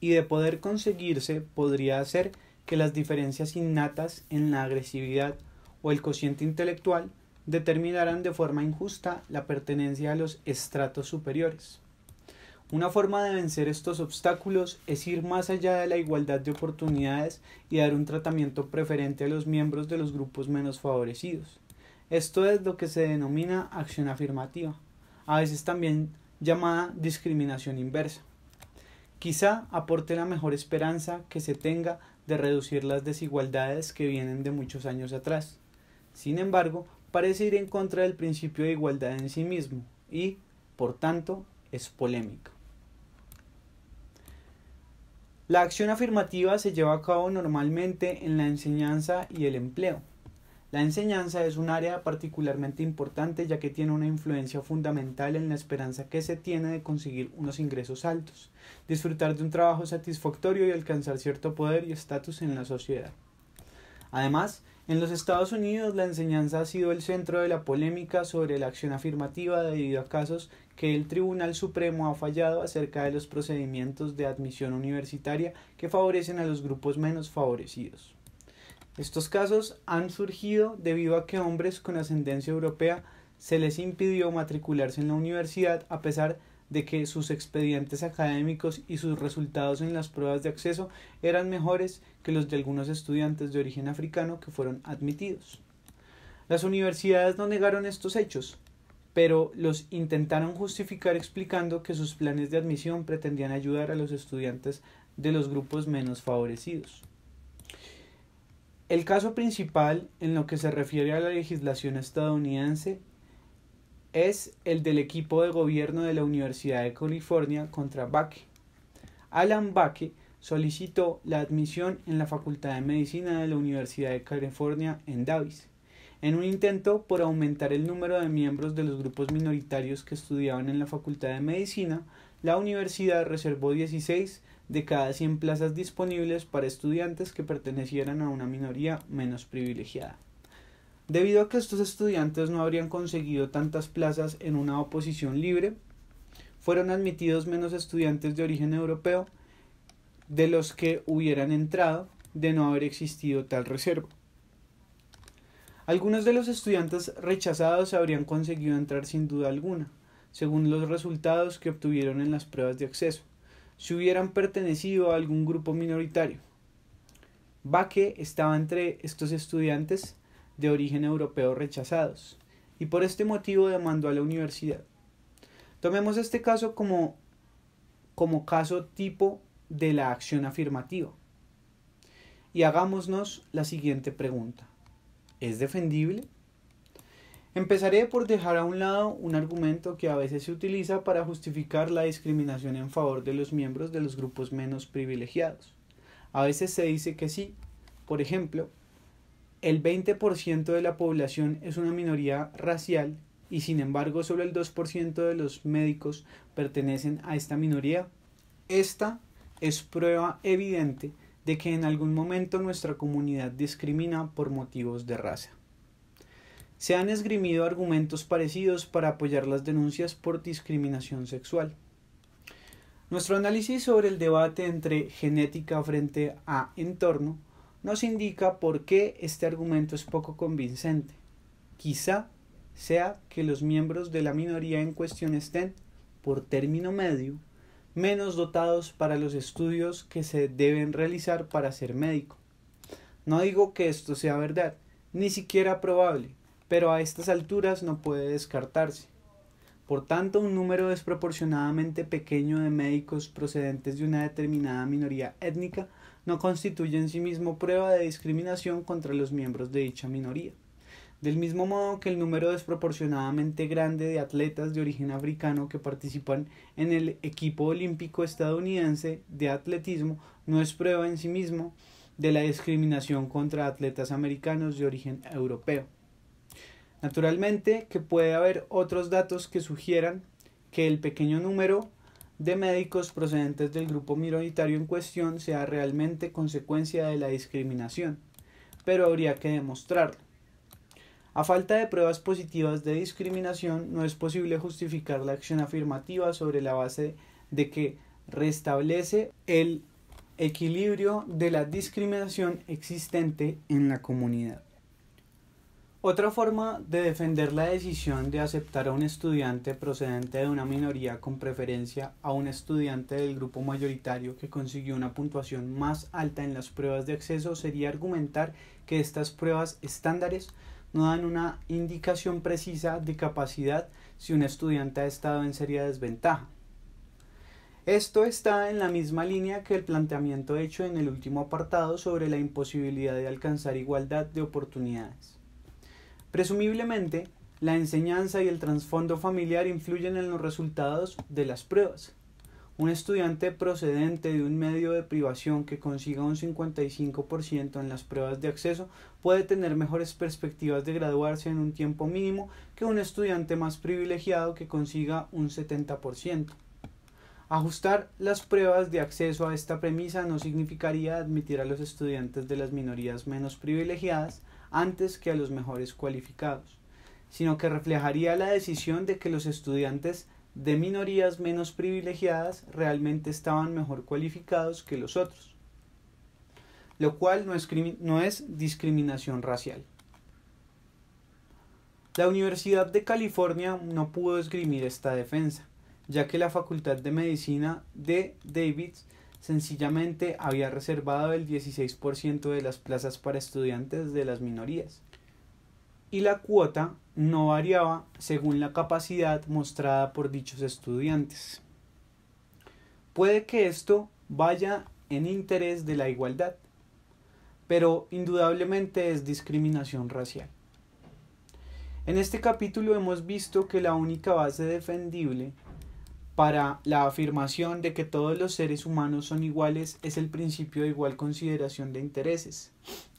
y de poder conseguirse podría hacer que las diferencias innatas en la agresividad o el cociente intelectual determinarán de forma injusta la pertenencia a los estratos superiores. Una forma de vencer estos obstáculos es ir más allá de la igualdad de oportunidades y dar un tratamiento preferente a los miembros de los grupos menos favorecidos. Esto es lo que se denomina acción afirmativa, a veces también llamada discriminación inversa. Quizá aporte la mejor esperanza que se tenga de reducir las desigualdades que vienen de muchos años atrás. Sin embargo, parece ir en contra del principio de igualdad en sí mismo y, por tanto, es polémico. La acción afirmativa se lleva a cabo normalmente en la enseñanza y el empleo. La enseñanza es un área particularmente importante ya que tiene una influencia fundamental en la esperanza que se tiene de conseguir unos ingresos altos, disfrutar de un trabajo satisfactorio y alcanzar cierto poder y estatus en la sociedad. Además, en los Estados Unidos, la enseñanza ha sido el centro de la polémica sobre la acción afirmativa debido a casos que el Tribunal Supremo ha fallado acerca de los procedimientos de admisión universitaria que favorecen a los grupos menos favorecidos. Estos casos han surgido debido a que hombres con ascendencia europea se les impidió matricularse en la universidad a pesar de de que sus expedientes académicos y sus resultados en las pruebas de acceso eran mejores que los de algunos estudiantes de origen africano que fueron admitidos. Las universidades no negaron estos hechos, pero los intentaron justificar explicando que sus planes de admisión pretendían ayudar a los estudiantes de los grupos menos favorecidos. El caso principal en lo que se refiere a la legislación estadounidense es el del equipo de gobierno de la Universidad de California contra Baque. Alan Baque solicitó la admisión en la Facultad de Medicina de la Universidad de California en Davis, en un intento por aumentar el número de miembros de los grupos minoritarios que estudiaban en la Facultad de Medicina, la universidad reservó 16 de cada 100 plazas disponibles para estudiantes que pertenecieran a una minoría menos privilegiada. Debido a que estos estudiantes no habrían conseguido tantas plazas en una oposición libre, fueron admitidos menos estudiantes de origen europeo de los que hubieran entrado de no haber existido tal reserva. Algunos de los estudiantes rechazados habrían conseguido entrar sin duda alguna, según los resultados que obtuvieron en las pruebas de acceso, si hubieran pertenecido a algún grupo minoritario. Baque estaba entre estos estudiantes de origen europeo rechazados, y por este motivo demandó a la universidad. Tomemos este caso como, como caso tipo de la acción afirmativa. Y hagámonos la siguiente pregunta. ¿Es defendible? Empezaré por dejar a un lado un argumento que a veces se utiliza para justificar la discriminación en favor de los miembros de los grupos menos privilegiados. A veces se dice que sí, por ejemplo, el 20% de la población es una minoría racial y sin embargo solo el 2% de los médicos pertenecen a esta minoría. Esta es prueba evidente de que en algún momento nuestra comunidad discrimina por motivos de raza. Se han esgrimido argumentos parecidos para apoyar las denuncias por discriminación sexual. Nuestro análisis sobre el debate entre genética frente a entorno nos indica por qué este argumento es poco convincente. Quizá sea que los miembros de la minoría en cuestión estén, por término medio, menos dotados para los estudios que se deben realizar para ser médico. No digo que esto sea verdad, ni siquiera probable, pero a estas alturas no puede descartarse. Por tanto, un número desproporcionadamente pequeño de médicos procedentes de una determinada minoría étnica no constituye en sí mismo prueba de discriminación contra los miembros de dicha minoría. Del mismo modo que el número desproporcionadamente grande de atletas de origen africano que participan en el equipo olímpico estadounidense de atletismo no es prueba en sí mismo de la discriminación contra atletas americanos de origen europeo. Naturalmente que puede haber otros datos que sugieran que el pequeño número de médicos procedentes del grupo minoritario en cuestión sea realmente consecuencia de la discriminación, pero habría que demostrarlo. A falta de pruebas positivas de discriminación, no es posible justificar la acción afirmativa sobre la base de que restablece el equilibrio de la discriminación existente en la comunidad. Otra forma de defender la decisión de aceptar a un estudiante procedente de una minoría con preferencia a un estudiante del grupo mayoritario que consiguió una puntuación más alta en las pruebas de acceso sería argumentar que estas pruebas estándares no dan una indicación precisa de capacidad si un estudiante ha estado en seria desventaja. Esto está en la misma línea que el planteamiento hecho en el último apartado sobre la imposibilidad de alcanzar igualdad de oportunidades. Presumiblemente, la enseñanza y el trasfondo familiar influyen en los resultados de las pruebas. Un estudiante procedente de un medio de privación que consiga un 55% en las pruebas de acceso puede tener mejores perspectivas de graduarse en un tiempo mínimo que un estudiante más privilegiado que consiga un 70%. Ajustar las pruebas de acceso a esta premisa no significaría admitir a los estudiantes de las minorías menos privilegiadas, antes que a los mejores cualificados, sino que reflejaría la decisión de que los estudiantes de minorías menos privilegiadas realmente estaban mejor cualificados que los otros, lo cual no es, discriminación racial. La Universidad de California no pudo esgrimir esta defensa, ya que la Facultad de Medicina de Davids sencillamente había reservado el 16% de las plazas para estudiantes de las minorías. Y la cuota no variaba según la capacidad mostrada por dichos estudiantes. Puede que esto vaya en interés de la igualdad, pero indudablemente es discriminación racial. En este capítulo hemos visto que la única base defendible para la afirmación de que todos los seres humanos son iguales es el principio de igual consideración de intereses.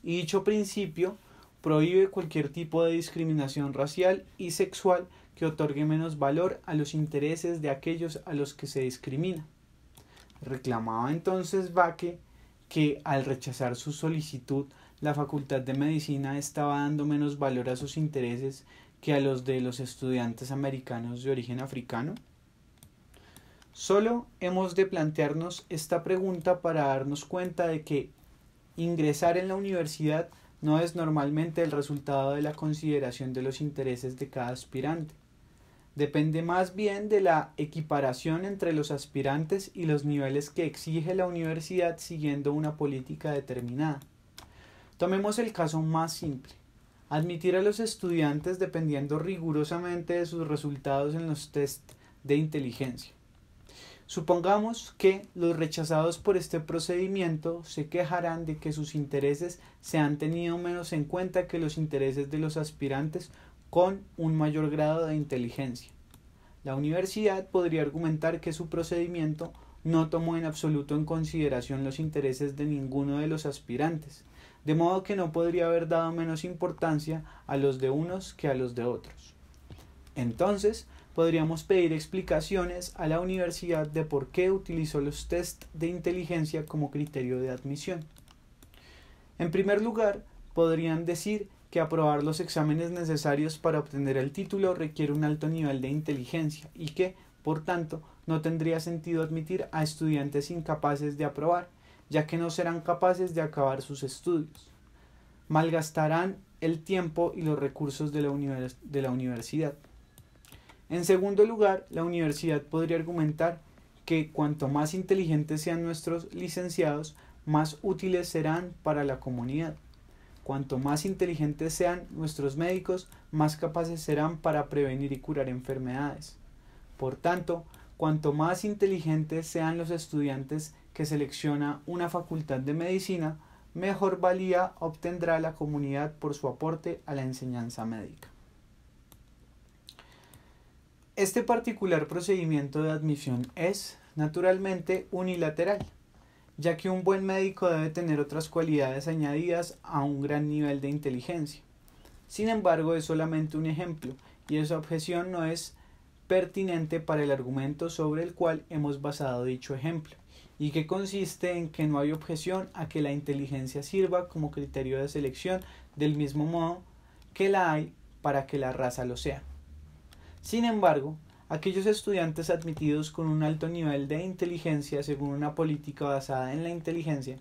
Y dicho principio prohíbe cualquier tipo de discriminación racial y sexual que otorgue menos valor a los intereses de aquellos a los que se discrimina. Reclamaba entonces Baque que al rechazar su solicitud la Facultad de Medicina estaba dando menos valor a sus intereses que a los de los estudiantes americanos de origen africano. Solo hemos de plantearnos esta pregunta para darnos cuenta de que ingresar en la universidad no es normalmente el resultado de la consideración de los intereses de cada aspirante. Depende más bien de la equiparación entre los aspirantes y los niveles que exige la universidad siguiendo una política determinada. Tomemos el caso más simple. Admitir a los estudiantes dependiendo rigurosamente de sus resultados en los test de inteligencia. Supongamos que los rechazados por este procedimiento se quejarán de que sus intereses se han tenido menos en cuenta que los intereses de los aspirantes con un mayor grado de inteligencia. La universidad podría argumentar que su procedimiento no tomó en absoluto en consideración los intereses de ninguno de los aspirantes, de modo que no podría haber dado menos importancia a los de unos que a los de otros. Entonces, podríamos pedir explicaciones a la universidad de por qué utilizó los test de inteligencia como criterio de admisión. En primer lugar, podrían decir que aprobar los exámenes necesarios para obtener el título requiere un alto nivel de inteligencia y que, por tanto, no tendría sentido admitir a estudiantes incapaces de aprobar, ya que no serán capaces de acabar sus estudios. Malgastarán el tiempo y los recursos de la, de la universidad. En segundo lugar, la universidad podría argumentar que cuanto más inteligentes sean nuestros licenciados, más útiles serán para la comunidad. Cuanto más inteligentes sean nuestros médicos, más capaces serán para prevenir y curar enfermedades. Por tanto, cuanto más inteligentes sean los estudiantes que selecciona una facultad de medicina, mejor valía obtendrá la comunidad por su aporte a la enseñanza médica. Este particular procedimiento de admisión es, naturalmente, unilateral, ya que un buen médico debe tener otras cualidades añadidas a un gran nivel de inteligencia. Sin embargo, es solamente un ejemplo y esa objeción no es pertinente para el argumento sobre el cual hemos basado dicho ejemplo, y que consiste en que no hay objeción a que la inteligencia sirva como criterio de selección del mismo modo que la hay para que la raza lo sea. Sin embargo, aquellos estudiantes admitidos con un alto nivel de inteligencia según una política basada en la inteligencia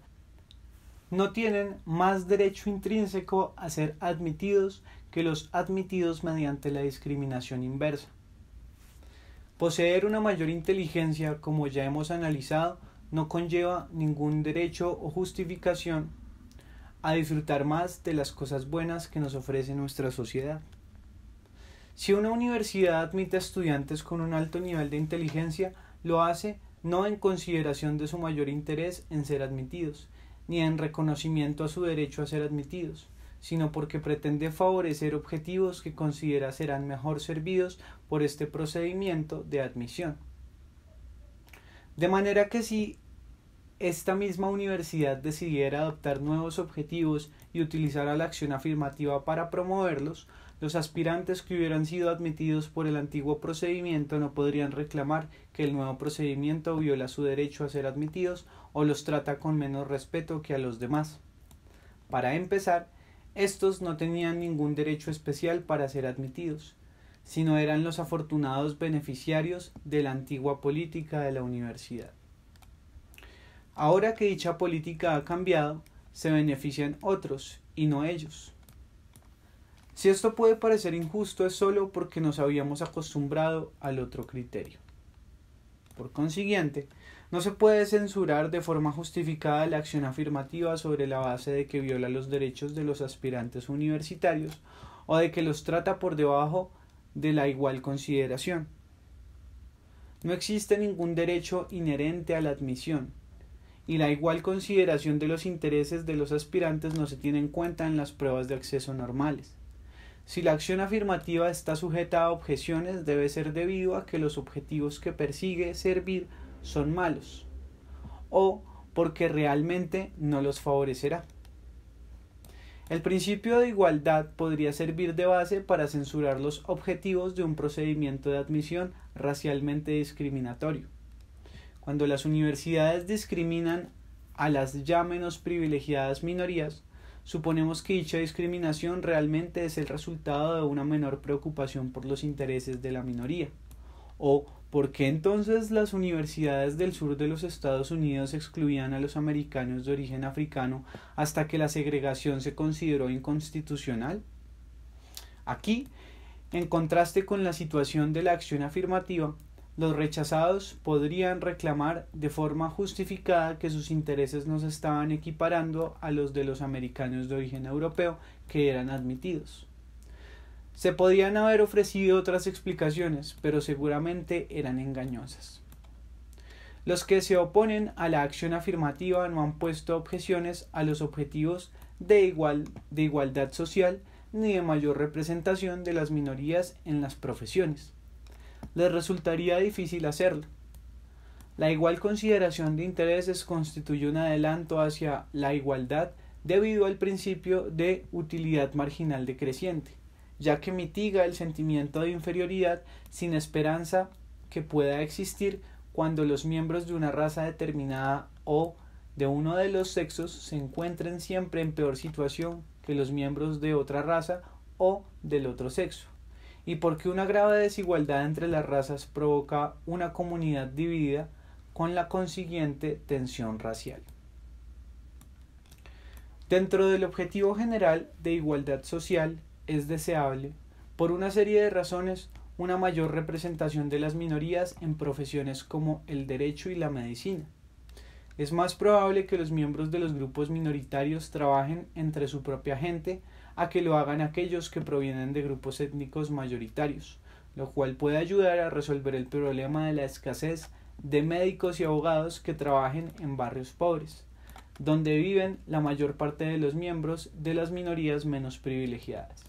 no tienen más derecho intrínseco a ser admitidos que los admitidos mediante la discriminación inversa. Poseer una mayor inteligencia, como ya hemos analizado, no conlleva ningún derecho o justificación a disfrutar más de las cosas buenas que nos ofrece nuestra sociedad. Si una universidad admite a estudiantes con un alto nivel de inteligencia, lo hace no en consideración de su mayor interés en ser admitidos, ni en reconocimiento a su derecho a ser admitidos, sino porque pretende favorecer objetivos que considera serán mejor servidos por este procedimiento de admisión. De manera que si esta misma universidad decidiera adoptar nuevos objetivos y utilizara la acción afirmativa para promoverlos, los aspirantes que hubieran sido admitidos por el antiguo procedimiento no podrían reclamar que el nuevo procedimiento viola su derecho a ser admitidos o los trata con menos respeto que a los demás. Para empezar, estos no tenían ningún derecho especial para ser admitidos, sino eran los afortunados beneficiarios de la antigua política de la universidad. Ahora que dicha política ha cambiado, se benefician otros y no ellos. Si esto puede parecer injusto es solo porque nos habíamos acostumbrado al otro criterio. Por consiguiente, no se puede censurar de forma justificada la acción afirmativa sobre la base de que viola los derechos de los aspirantes universitarios o de que los trata por debajo de la igual consideración. No existe ningún derecho inherente a la admisión, y la igual consideración de los intereses de los aspirantes no se tiene en cuenta en las pruebas de acceso normales. Si la acción afirmativa está sujeta a objeciones, debe ser debido a que los objetivos que persigue servir son malos o porque realmente no los favorecerá. El principio de igualdad podría servir de base para censurar los objetivos de un procedimiento de admisión racialmente discriminatorio. Cuando las universidades discriminan a las ya menos privilegiadas minorías, Suponemos que dicha discriminación realmente es el resultado de una menor preocupación por los intereses de la minoría. ¿O por qué entonces las universidades del sur de los Estados Unidos excluían a los americanos de origen africano hasta que la segregación se consideró inconstitucional? Aquí, en contraste con la situación de la acción afirmativa, los rechazados podrían reclamar de forma justificada que sus intereses no se estaban equiparando a los de los americanos de origen europeo que eran admitidos. Se podían haber ofrecido otras explicaciones, pero seguramente eran engañosas. Los que se oponen a la acción afirmativa no han puesto objeciones a los objetivos de, de igualdad social ni de mayor representación de las minorías en las profesiones les resultaría difícil hacerlo. La igual consideración de intereses constituye un adelanto hacia la igualdad debido al principio de utilidad marginal decreciente, ya que mitiga el sentimiento de inferioridad sin esperanza que pueda existir cuando los miembros de una raza determinada o de uno de los sexos se encuentren siempre en peor situación que los miembros de otra raza o del otro sexo y porque una grave desigualdad entre las razas provoca una comunidad dividida con la consiguiente tensión racial. Dentro del objetivo general de igualdad social es deseable, por una serie de razones, una mayor representación de las minorías en profesiones como el derecho y la medicina. Es más probable que los miembros de los grupos minoritarios trabajen entre su propia gente a que lo hagan aquellos que provienen de grupos étnicos mayoritarios, lo cual puede ayudar a resolver el problema de la escasez de médicos y abogados que trabajen en barrios pobres, donde viven la mayor parte de los miembros de las minorías menos privilegiadas.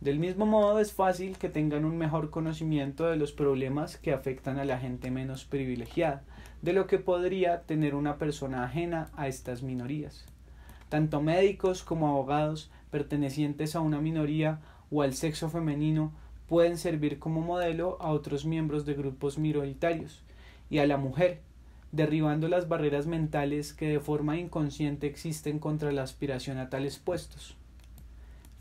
Del mismo modo es fácil que tengan un mejor conocimiento de los problemas que afectan a la gente menos privilegiada, de lo que podría tener una persona ajena a estas minorías. Tanto médicos como abogados pertenecientes a una minoría o al sexo femenino pueden servir como modelo a otros miembros de grupos minoritarios y a la mujer, derribando las barreras mentales que de forma inconsciente existen contra la aspiración a tales puestos.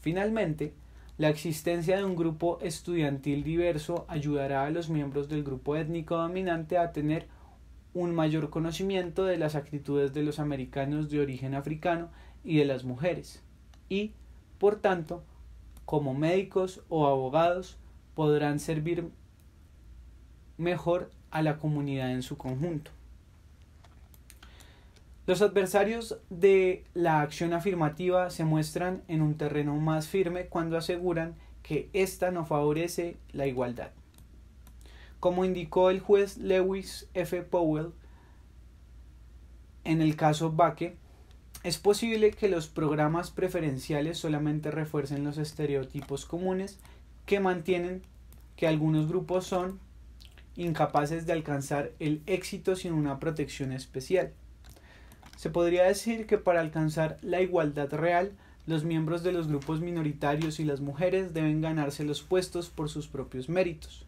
Finalmente, la existencia de un grupo estudiantil diverso ayudará a los miembros del grupo étnico dominante a tener un mayor conocimiento de las actitudes de los americanos de origen africano y de las mujeres y, por tanto, como médicos o abogados podrán servir mejor a la comunidad en su conjunto. Los adversarios de la acción afirmativa se muestran en un terreno más firme cuando aseguran que ésta no favorece la igualdad. Como indicó el juez Lewis F. Powell en el caso Baque, es posible que los programas preferenciales solamente refuercen los estereotipos comunes que mantienen que algunos grupos son incapaces de alcanzar el éxito sin una protección especial. Se podría decir que para alcanzar la igualdad real, los miembros de los grupos minoritarios y las mujeres deben ganarse los puestos por sus propios méritos,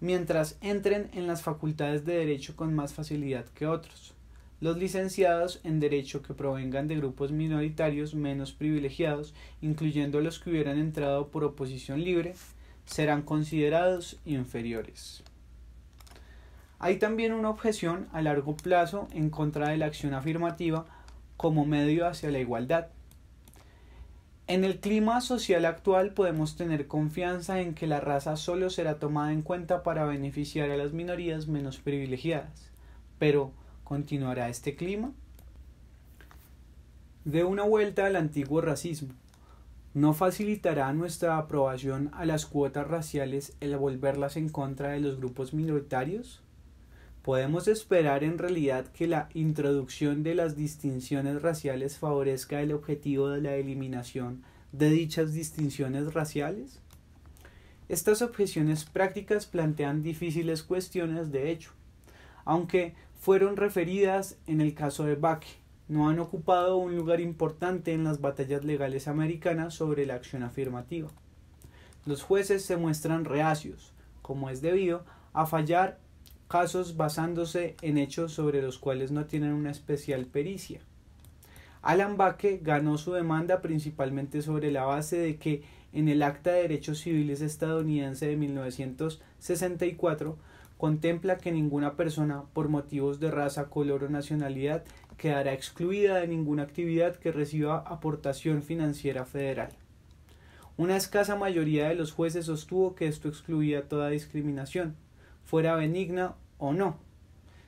mientras entren en las facultades de derecho con más facilidad que otros los licenciados en Derecho que provengan de grupos minoritarios menos privilegiados, incluyendo los que hubieran entrado por oposición libre, serán considerados inferiores. Hay también una objeción a largo plazo en contra de la acción afirmativa como medio hacia la igualdad. En el clima social actual podemos tener confianza en que la raza solo será tomada en cuenta para beneficiar a las minorías menos privilegiadas, pero continuará este clima. De una vuelta al antiguo racismo. No facilitará nuestra aprobación a las cuotas raciales el volverlas en contra de los grupos minoritarios. Podemos esperar en realidad que la introducción de las distinciones raciales favorezca el objetivo de la eliminación de dichas distinciones raciales. Estas objeciones prácticas plantean difíciles cuestiones de hecho, aunque fueron referidas en el caso de Baque. No han ocupado un lugar importante en las batallas legales americanas sobre la acción afirmativa. Los jueces se muestran reacios, como es debido, a fallar casos basándose en hechos sobre los cuales no tienen una especial pericia. Alan Baque ganó su demanda principalmente sobre la base de que en el Acta de Derechos Civiles estadounidense de 1964 contempla que ninguna persona, por motivos de raza, color o nacionalidad, quedará excluida de ninguna actividad que reciba aportación financiera federal. Una escasa mayoría de los jueces sostuvo que esto excluía toda discriminación, fuera benigna o no.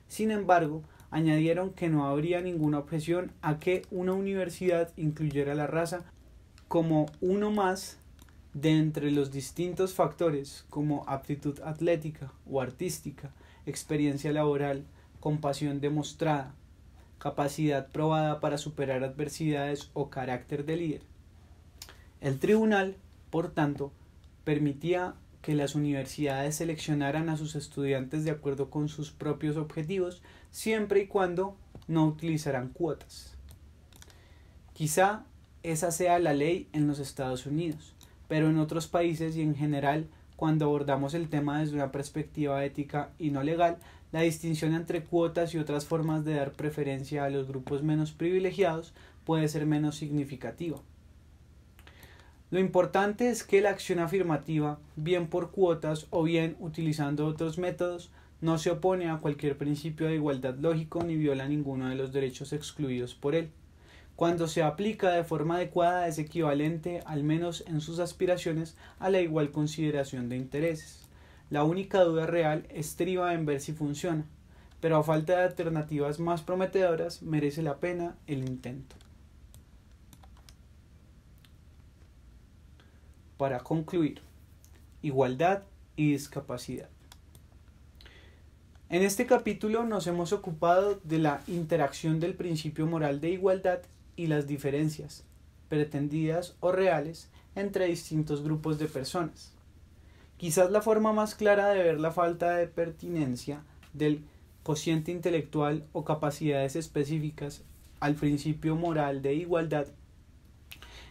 Sin embargo, añadieron que no habría ninguna objeción a que una universidad incluyera la raza como uno más de entre los distintos factores como aptitud atlética o artística, experiencia laboral, compasión demostrada, capacidad probada para superar adversidades o carácter de líder. El tribunal, por tanto, permitía que las universidades seleccionaran a sus estudiantes de acuerdo con sus propios objetivos, siempre y cuando no utilizaran cuotas. Quizá esa sea la ley en los Estados Unidos, pero en otros países y en general, cuando abordamos el tema desde una perspectiva ética y no legal, la distinción entre cuotas y otras formas de dar preferencia a los grupos menos privilegiados puede ser menos significativa. Lo importante es que la acción afirmativa, bien por cuotas o bien utilizando otros métodos, no se opone a cualquier principio de igualdad lógico ni viola ninguno de los derechos excluidos por él. Cuando se aplica de forma adecuada es equivalente, al menos en sus aspiraciones, a la igual consideración de intereses. La única duda real estriba en ver si funciona, pero a falta de alternativas más prometedoras merece la pena el intento. Para concluir, igualdad y discapacidad. En este capítulo nos hemos ocupado de la interacción del principio moral de igualdad y las diferencias, pretendidas o reales, entre distintos grupos de personas. Quizás la forma más clara de ver la falta de pertinencia del cociente intelectual o capacidades específicas al principio moral de igualdad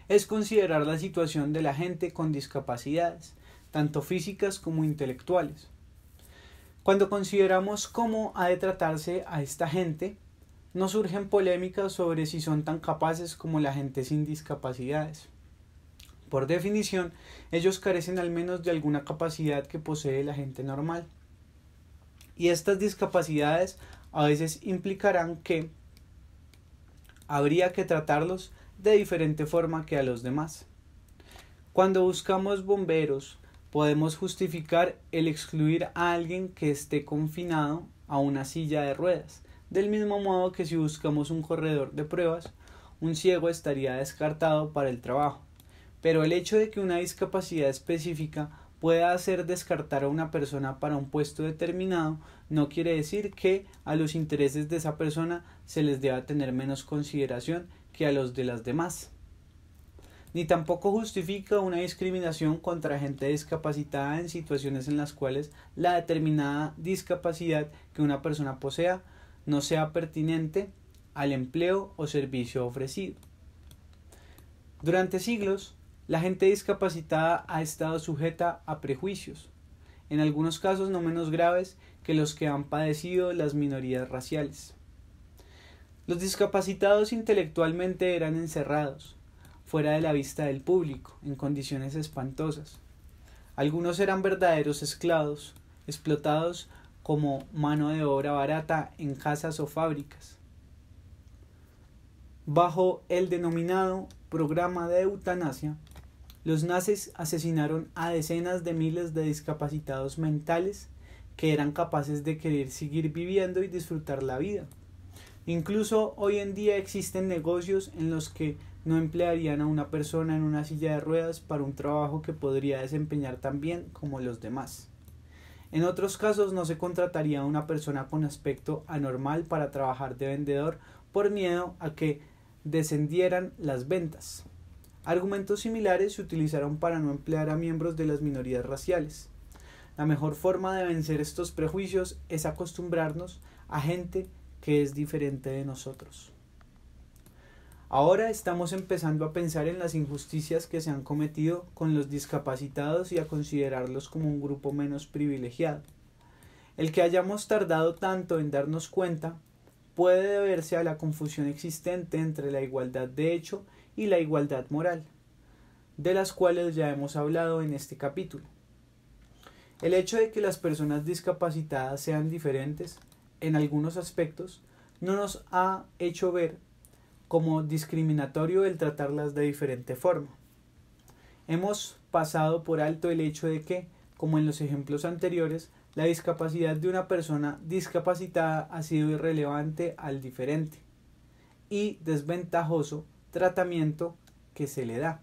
es considerar la situación de la gente con discapacidades, tanto físicas como intelectuales. Cuando consideramos cómo ha de tratarse a esta gente, no surgen polémicas sobre si son tan capaces como la gente sin discapacidades. Por definición, ellos carecen al menos de alguna capacidad que posee la gente normal. Y estas discapacidades a veces implicarán que habría que tratarlos de diferente forma que a los demás. Cuando buscamos bomberos, podemos justificar el excluir a alguien que esté confinado a una silla de ruedas, del mismo modo que si buscamos un corredor de pruebas, un ciego estaría descartado para el trabajo. Pero el hecho de que una discapacidad específica pueda hacer descartar a una persona para un puesto determinado no quiere decir que a los intereses de esa persona se les deba tener menos consideración que a los de las demás. Ni tampoco justifica una discriminación contra gente discapacitada en situaciones en las cuales la determinada discapacidad que una persona posea no sea pertinente al empleo o servicio ofrecido. Durante siglos, la gente discapacitada ha estado sujeta a prejuicios, en algunos casos no menos graves que los que han padecido las minorías raciales. Los discapacitados intelectualmente eran encerrados, fuera de la vista del público, en condiciones espantosas. Algunos eran verdaderos esclavos, explotados como mano de obra barata en casas o fábricas. Bajo el denominado programa de eutanasia, los nazis asesinaron a decenas de miles de discapacitados mentales que eran capaces de querer seguir viviendo y disfrutar la vida. Incluso hoy en día existen negocios en los que no emplearían a una persona en una silla de ruedas para un trabajo que podría desempeñar tan bien como los demás. En otros casos no se contrataría a una persona con aspecto anormal para trabajar de vendedor por miedo a que descendieran las ventas. Argumentos similares se utilizaron para no emplear a miembros de las minorías raciales. La mejor forma de vencer estos prejuicios es acostumbrarnos a gente que es diferente de nosotros. Ahora estamos empezando a pensar en las injusticias que se han cometido con los discapacitados y a considerarlos como un grupo menos privilegiado. El que hayamos tardado tanto en darnos cuenta puede deberse a la confusión existente entre la igualdad de hecho y la igualdad moral, de las cuales ya hemos hablado en este capítulo. El hecho de que las personas discapacitadas sean diferentes, en algunos aspectos, no nos ha hecho ver como discriminatorio el tratarlas de diferente forma. Hemos pasado por alto el hecho de que, como en los ejemplos anteriores, la discapacidad de una persona discapacitada ha sido irrelevante al diferente y desventajoso tratamiento que se le da.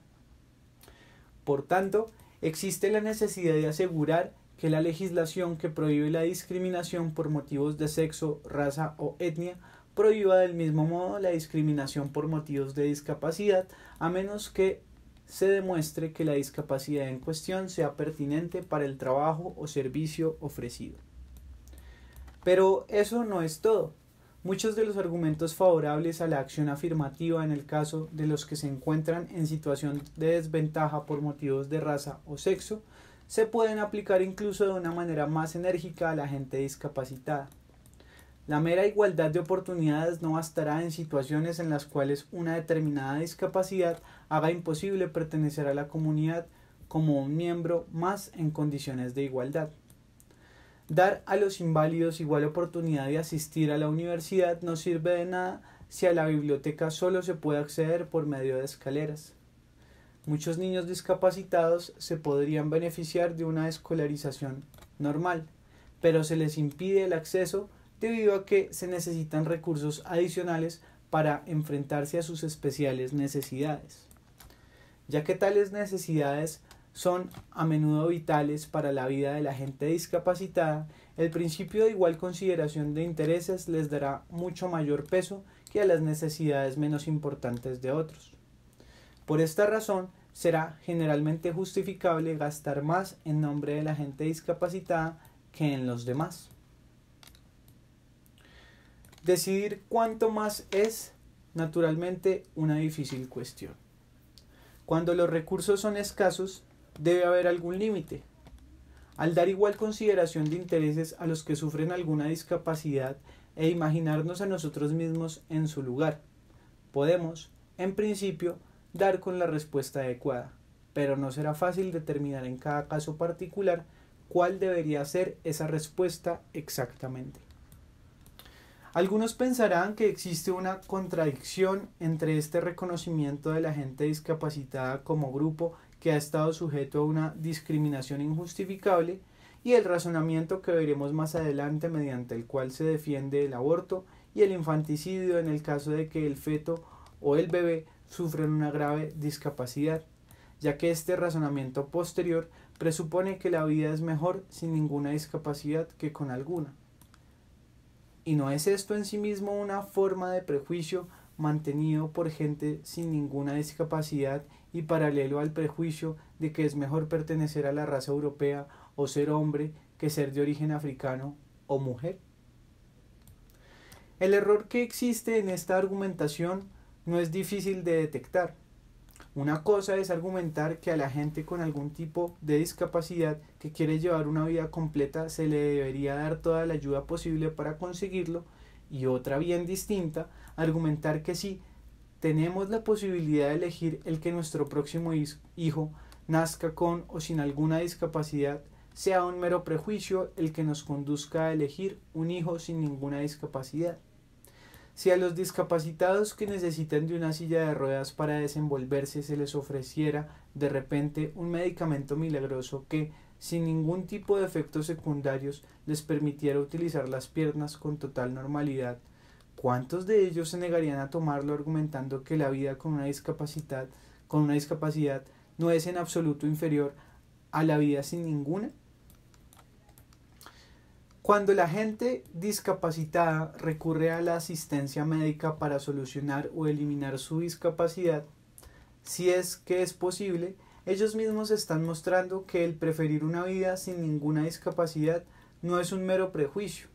Por tanto, existe la necesidad de asegurar que la legislación que prohíbe la discriminación por motivos de sexo, raza o etnia prohíba del mismo modo la discriminación por motivos de discapacidad, a menos que se demuestre que la discapacidad en cuestión sea pertinente para el trabajo o servicio ofrecido. Pero eso no es todo. Muchos de los argumentos favorables a la acción afirmativa en el caso de los que se encuentran en situación de desventaja por motivos de raza o sexo se pueden aplicar incluso de una manera más enérgica a la gente discapacitada. La mera igualdad de oportunidades no bastará en situaciones en las cuales una determinada discapacidad haga imposible pertenecer a la comunidad como un miembro más en condiciones de igualdad. Dar a los inválidos igual oportunidad de asistir a la universidad no sirve de nada si a la biblioteca solo se puede acceder por medio de escaleras. Muchos niños discapacitados se podrían beneficiar de una escolarización normal, pero se les impide el acceso debido a que se necesitan recursos adicionales para enfrentarse a sus especiales necesidades, ya que tales necesidades son a menudo vitales para la vida de la gente discapacitada, el principio de igual consideración de intereses les dará mucho mayor peso que a las necesidades menos importantes de otros. Por esta razón, será generalmente justificable gastar más en nombre de la gente discapacitada que en los demás. Decidir cuánto más es naturalmente una difícil cuestión. Cuando los recursos son escasos, debe haber algún límite. Al dar igual consideración de intereses a los que sufren alguna discapacidad e imaginarnos a nosotros mismos en su lugar, podemos, en principio, dar con la respuesta adecuada, pero no será fácil determinar en cada caso particular cuál debería ser esa respuesta exactamente. Algunos pensarán que existe una contradicción entre este reconocimiento de la gente discapacitada como grupo que ha estado sujeto a una discriminación injustificable y el razonamiento que veremos más adelante mediante el cual se defiende el aborto y el infanticidio en el caso de que el feto o el bebé sufren una grave discapacidad, ya que este razonamiento posterior presupone que la vida es mejor sin ninguna discapacidad que con alguna. ¿Y no es esto en sí mismo una forma de prejuicio mantenido por gente sin ninguna discapacidad y paralelo al prejuicio de que es mejor pertenecer a la raza europea o ser hombre que ser de origen africano o mujer? El error que existe en esta argumentación no es difícil de detectar. Una cosa es argumentar que a la gente con algún tipo de discapacidad que quiere llevar una vida completa se le debería dar toda la ayuda posible para conseguirlo y otra bien distinta, argumentar que si tenemos la posibilidad de elegir el que nuestro próximo hijo nazca con o sin alguna discapacidad, sea un mero prejuicio el que nos conduzca a elegir un hijo sin ninguna discapacidad. Si a los discapacitados que necesitan de una silla de ruedas para desenvolverse se les ofreciera de repente un medicamento milagroso que, sin ningún tipo de efectos secundarios, les permitiera utilizar las piernas con total normalidad, ¿cuántos de ellos se negarían a tomarlo argumentando que la vida con una discapacidad, con una discapacidad no es en absoluto inferior a la vida sin ninguna? Cuando la gente discapacitada recurre a la asistencia médica para solucionar o eliminar su discapacidad, si es que es posible, ellos mismos están mostrando que el preferir una vida sin ninguna discapacidad no es un mero prejuicio.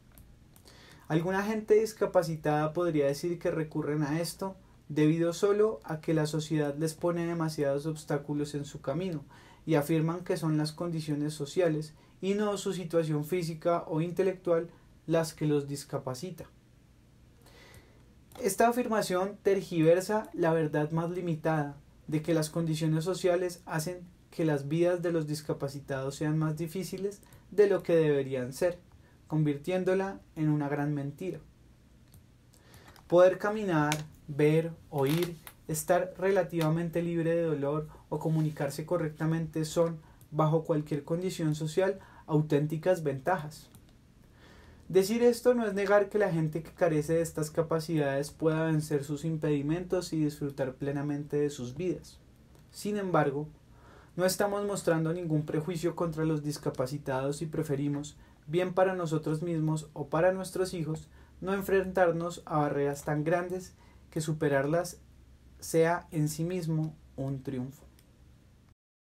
Alguna gente discapacitada podría decir que recurren a esto debido solo a que la sociedad les pone demasiados obstáculos en su camino y afirman que son las condiciones sociales y no su situación física o intelectual las que los discapacita. Esta afirmación tergiversa la verdad más limitada de que las condiciones sociales hacen que las vidas de los discapacitados sean más difíciles de lo que deberían ser, convirtiéndola en una gran mentira. Poder caminar, ver, oír, estar relativamente libre de dolor o comunicarse correctamente son bajo cualquier condición social, auténticas ventajas. Decir esto no es negar que la gente que carece de estas capacidades pueda vencer sus impedimentos y disfrutar plenamente de sus vidas. Sin embargo, no estamos mostrando ningún prejuicio contra los discapacitados y preferimos, bien para nosotros mismos o para nuestros hijos, no enfrentarnos a barreras tan grandes que superarlas sea en sí mismo un triunfo.